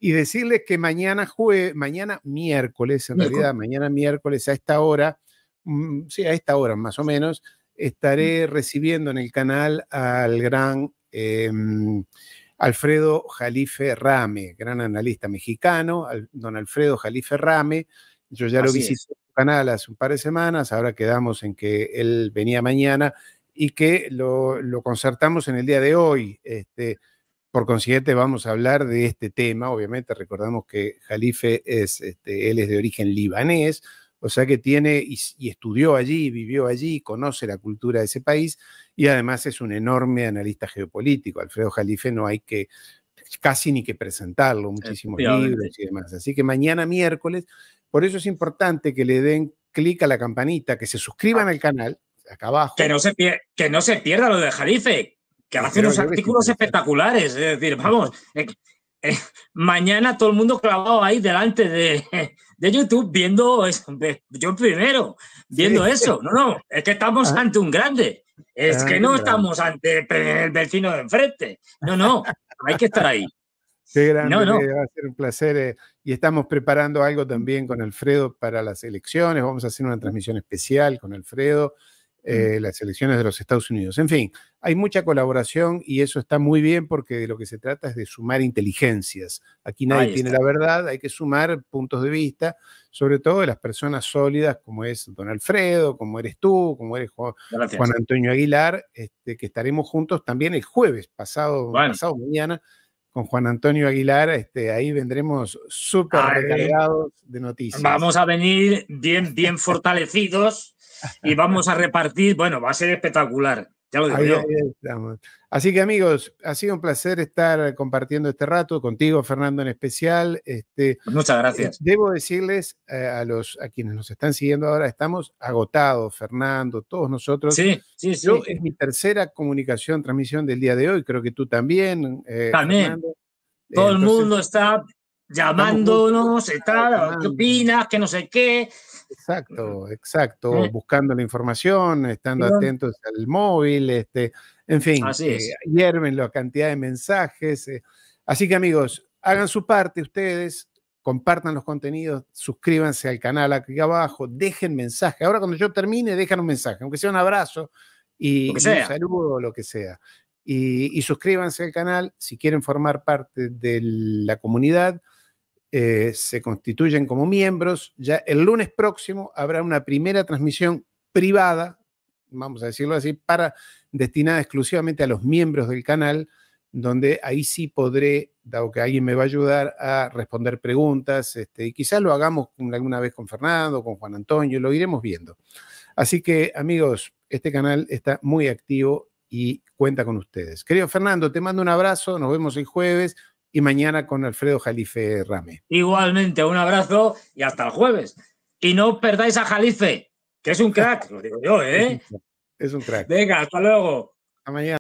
y decirles que mañana jueves, mañana miércoles, en realidad, mañana miércoles a esta hora, mm, sí, a esta hora más o menos, estaré mm. recibiendo en el canal al gran em, Alfredo Jalife Rame, gran analista mexicano, don Alfredo Jalife Rame. Yo ya lo visité canal hace un par de semanas, ahora quedamos en que él venía mañana y que lo, lo concertamos en el día de hoy. Este, por consiguiente, vamos a hablar de este tema. Obviamente, recordamos que Jalife es, este, él es de origen libanés, o sea que tiene y, y, estudió allí, vivió allí, conoce la cultura de ese país y además es un enorme analista geopolítico. Alfredo Jalife no hay que casi ni que presentarlo, muchísimos libros y demás. Así que mañana miércoles por eso es importante que le den clic a la campanita, que se suscriban ah. al canal, acá abajo. Que no se, que no se pierda lo de Jarife, que hacer unos artículos espectaculares. Es decir, vamos, eh, eh, mañana todo el mundo clavado ahí delante de, [laughs] YouTube viendo eso. Yo primero, viendo eso. No, no, es que estamos ah. ante un grande. Es que ah, no estamos ante el vecino de enfrente. No, no, hay que estar ahí. Qué grande, va a ser un placer. Eh, y estamos preparando algo también con Alfredo para las elecciones. Vamos a hacer una transmisión especial con Alfredo, mm. eh, las elecciones de los Estados Unidos. En fin, hay mucha colaboración y eso está muy bien porque de lo que se trata es de sumar inteligencias. Aquí nadie tiene la verdad, hay que sumar puntos de vista, sobre todo de las personas sólidas como es don Alfredo, como eres tú, como eres Juan, Antonio Aguilar, este, que estaremos juntos también el jueves, pasado, pasado mañana con Juan Antonio Aguilar, este, ahí vendremos súper recargados de noticias. Vamos a venir bien, bien fortalecidos [laughs] y vamos a repartir, bueno, va a ser espectacular. Así que amigos, ha sido un placer estar compartiendo este rato contigo, Fernando en especial. Este, pues muchas eh, gracias. debo decirles eh, a los a quienes nos están siguiendo ahora, estamos agotados, Fernando, todos nosotros. Sí, sí, sí. Yo, es mi tercera comunicación, transmisión del día de hoy, creo que tú también. Eh, también. Todo el mundo está llamándonos, está, ¿qué opinas? qué no sé qué. Exacto, exacto. Mm. Buscando la información, estando atentos al móvil, este, en fin, eh, hierven la cantidad de mensajes. Eh, así que amigos, hagan su parte ustedes, compartan los contenidos, suscríbanse al canal aquí abajo, dejen mensaje. Ahora cuando yo termine, dejan un mensaje, aunque sea un abrazo y un saludo o lo que sea. Y, y suscríbanse al canal si quieren formar parte de la comunidad. Eh, se constituyen como miembros. Ya el lunes próximo habrá una primera transmisión privada, vamos a decirlo así, para destinada exclusivamente a los miembros del canal, donde ahí sí podré, dado que alguien me va a ayudar a responder preguntas, este, y quizás lo hagamos alguna vez con Fernando, con Juan Antonio, lo iremos viendo. Así que, amigos, este canal está muy activo y cuenta con ustedes. Querido Fernando, te mando un abrazo, nos vemos el jueves y mañana con Alfredo Jalife Rame. Igualmente, un abrazo y hasta el jueves. Y no perdáis a Jalife, que es un crack, lo digo yo, ¿eh? Es un crack. Venga, hasta luego. Hasta mañana.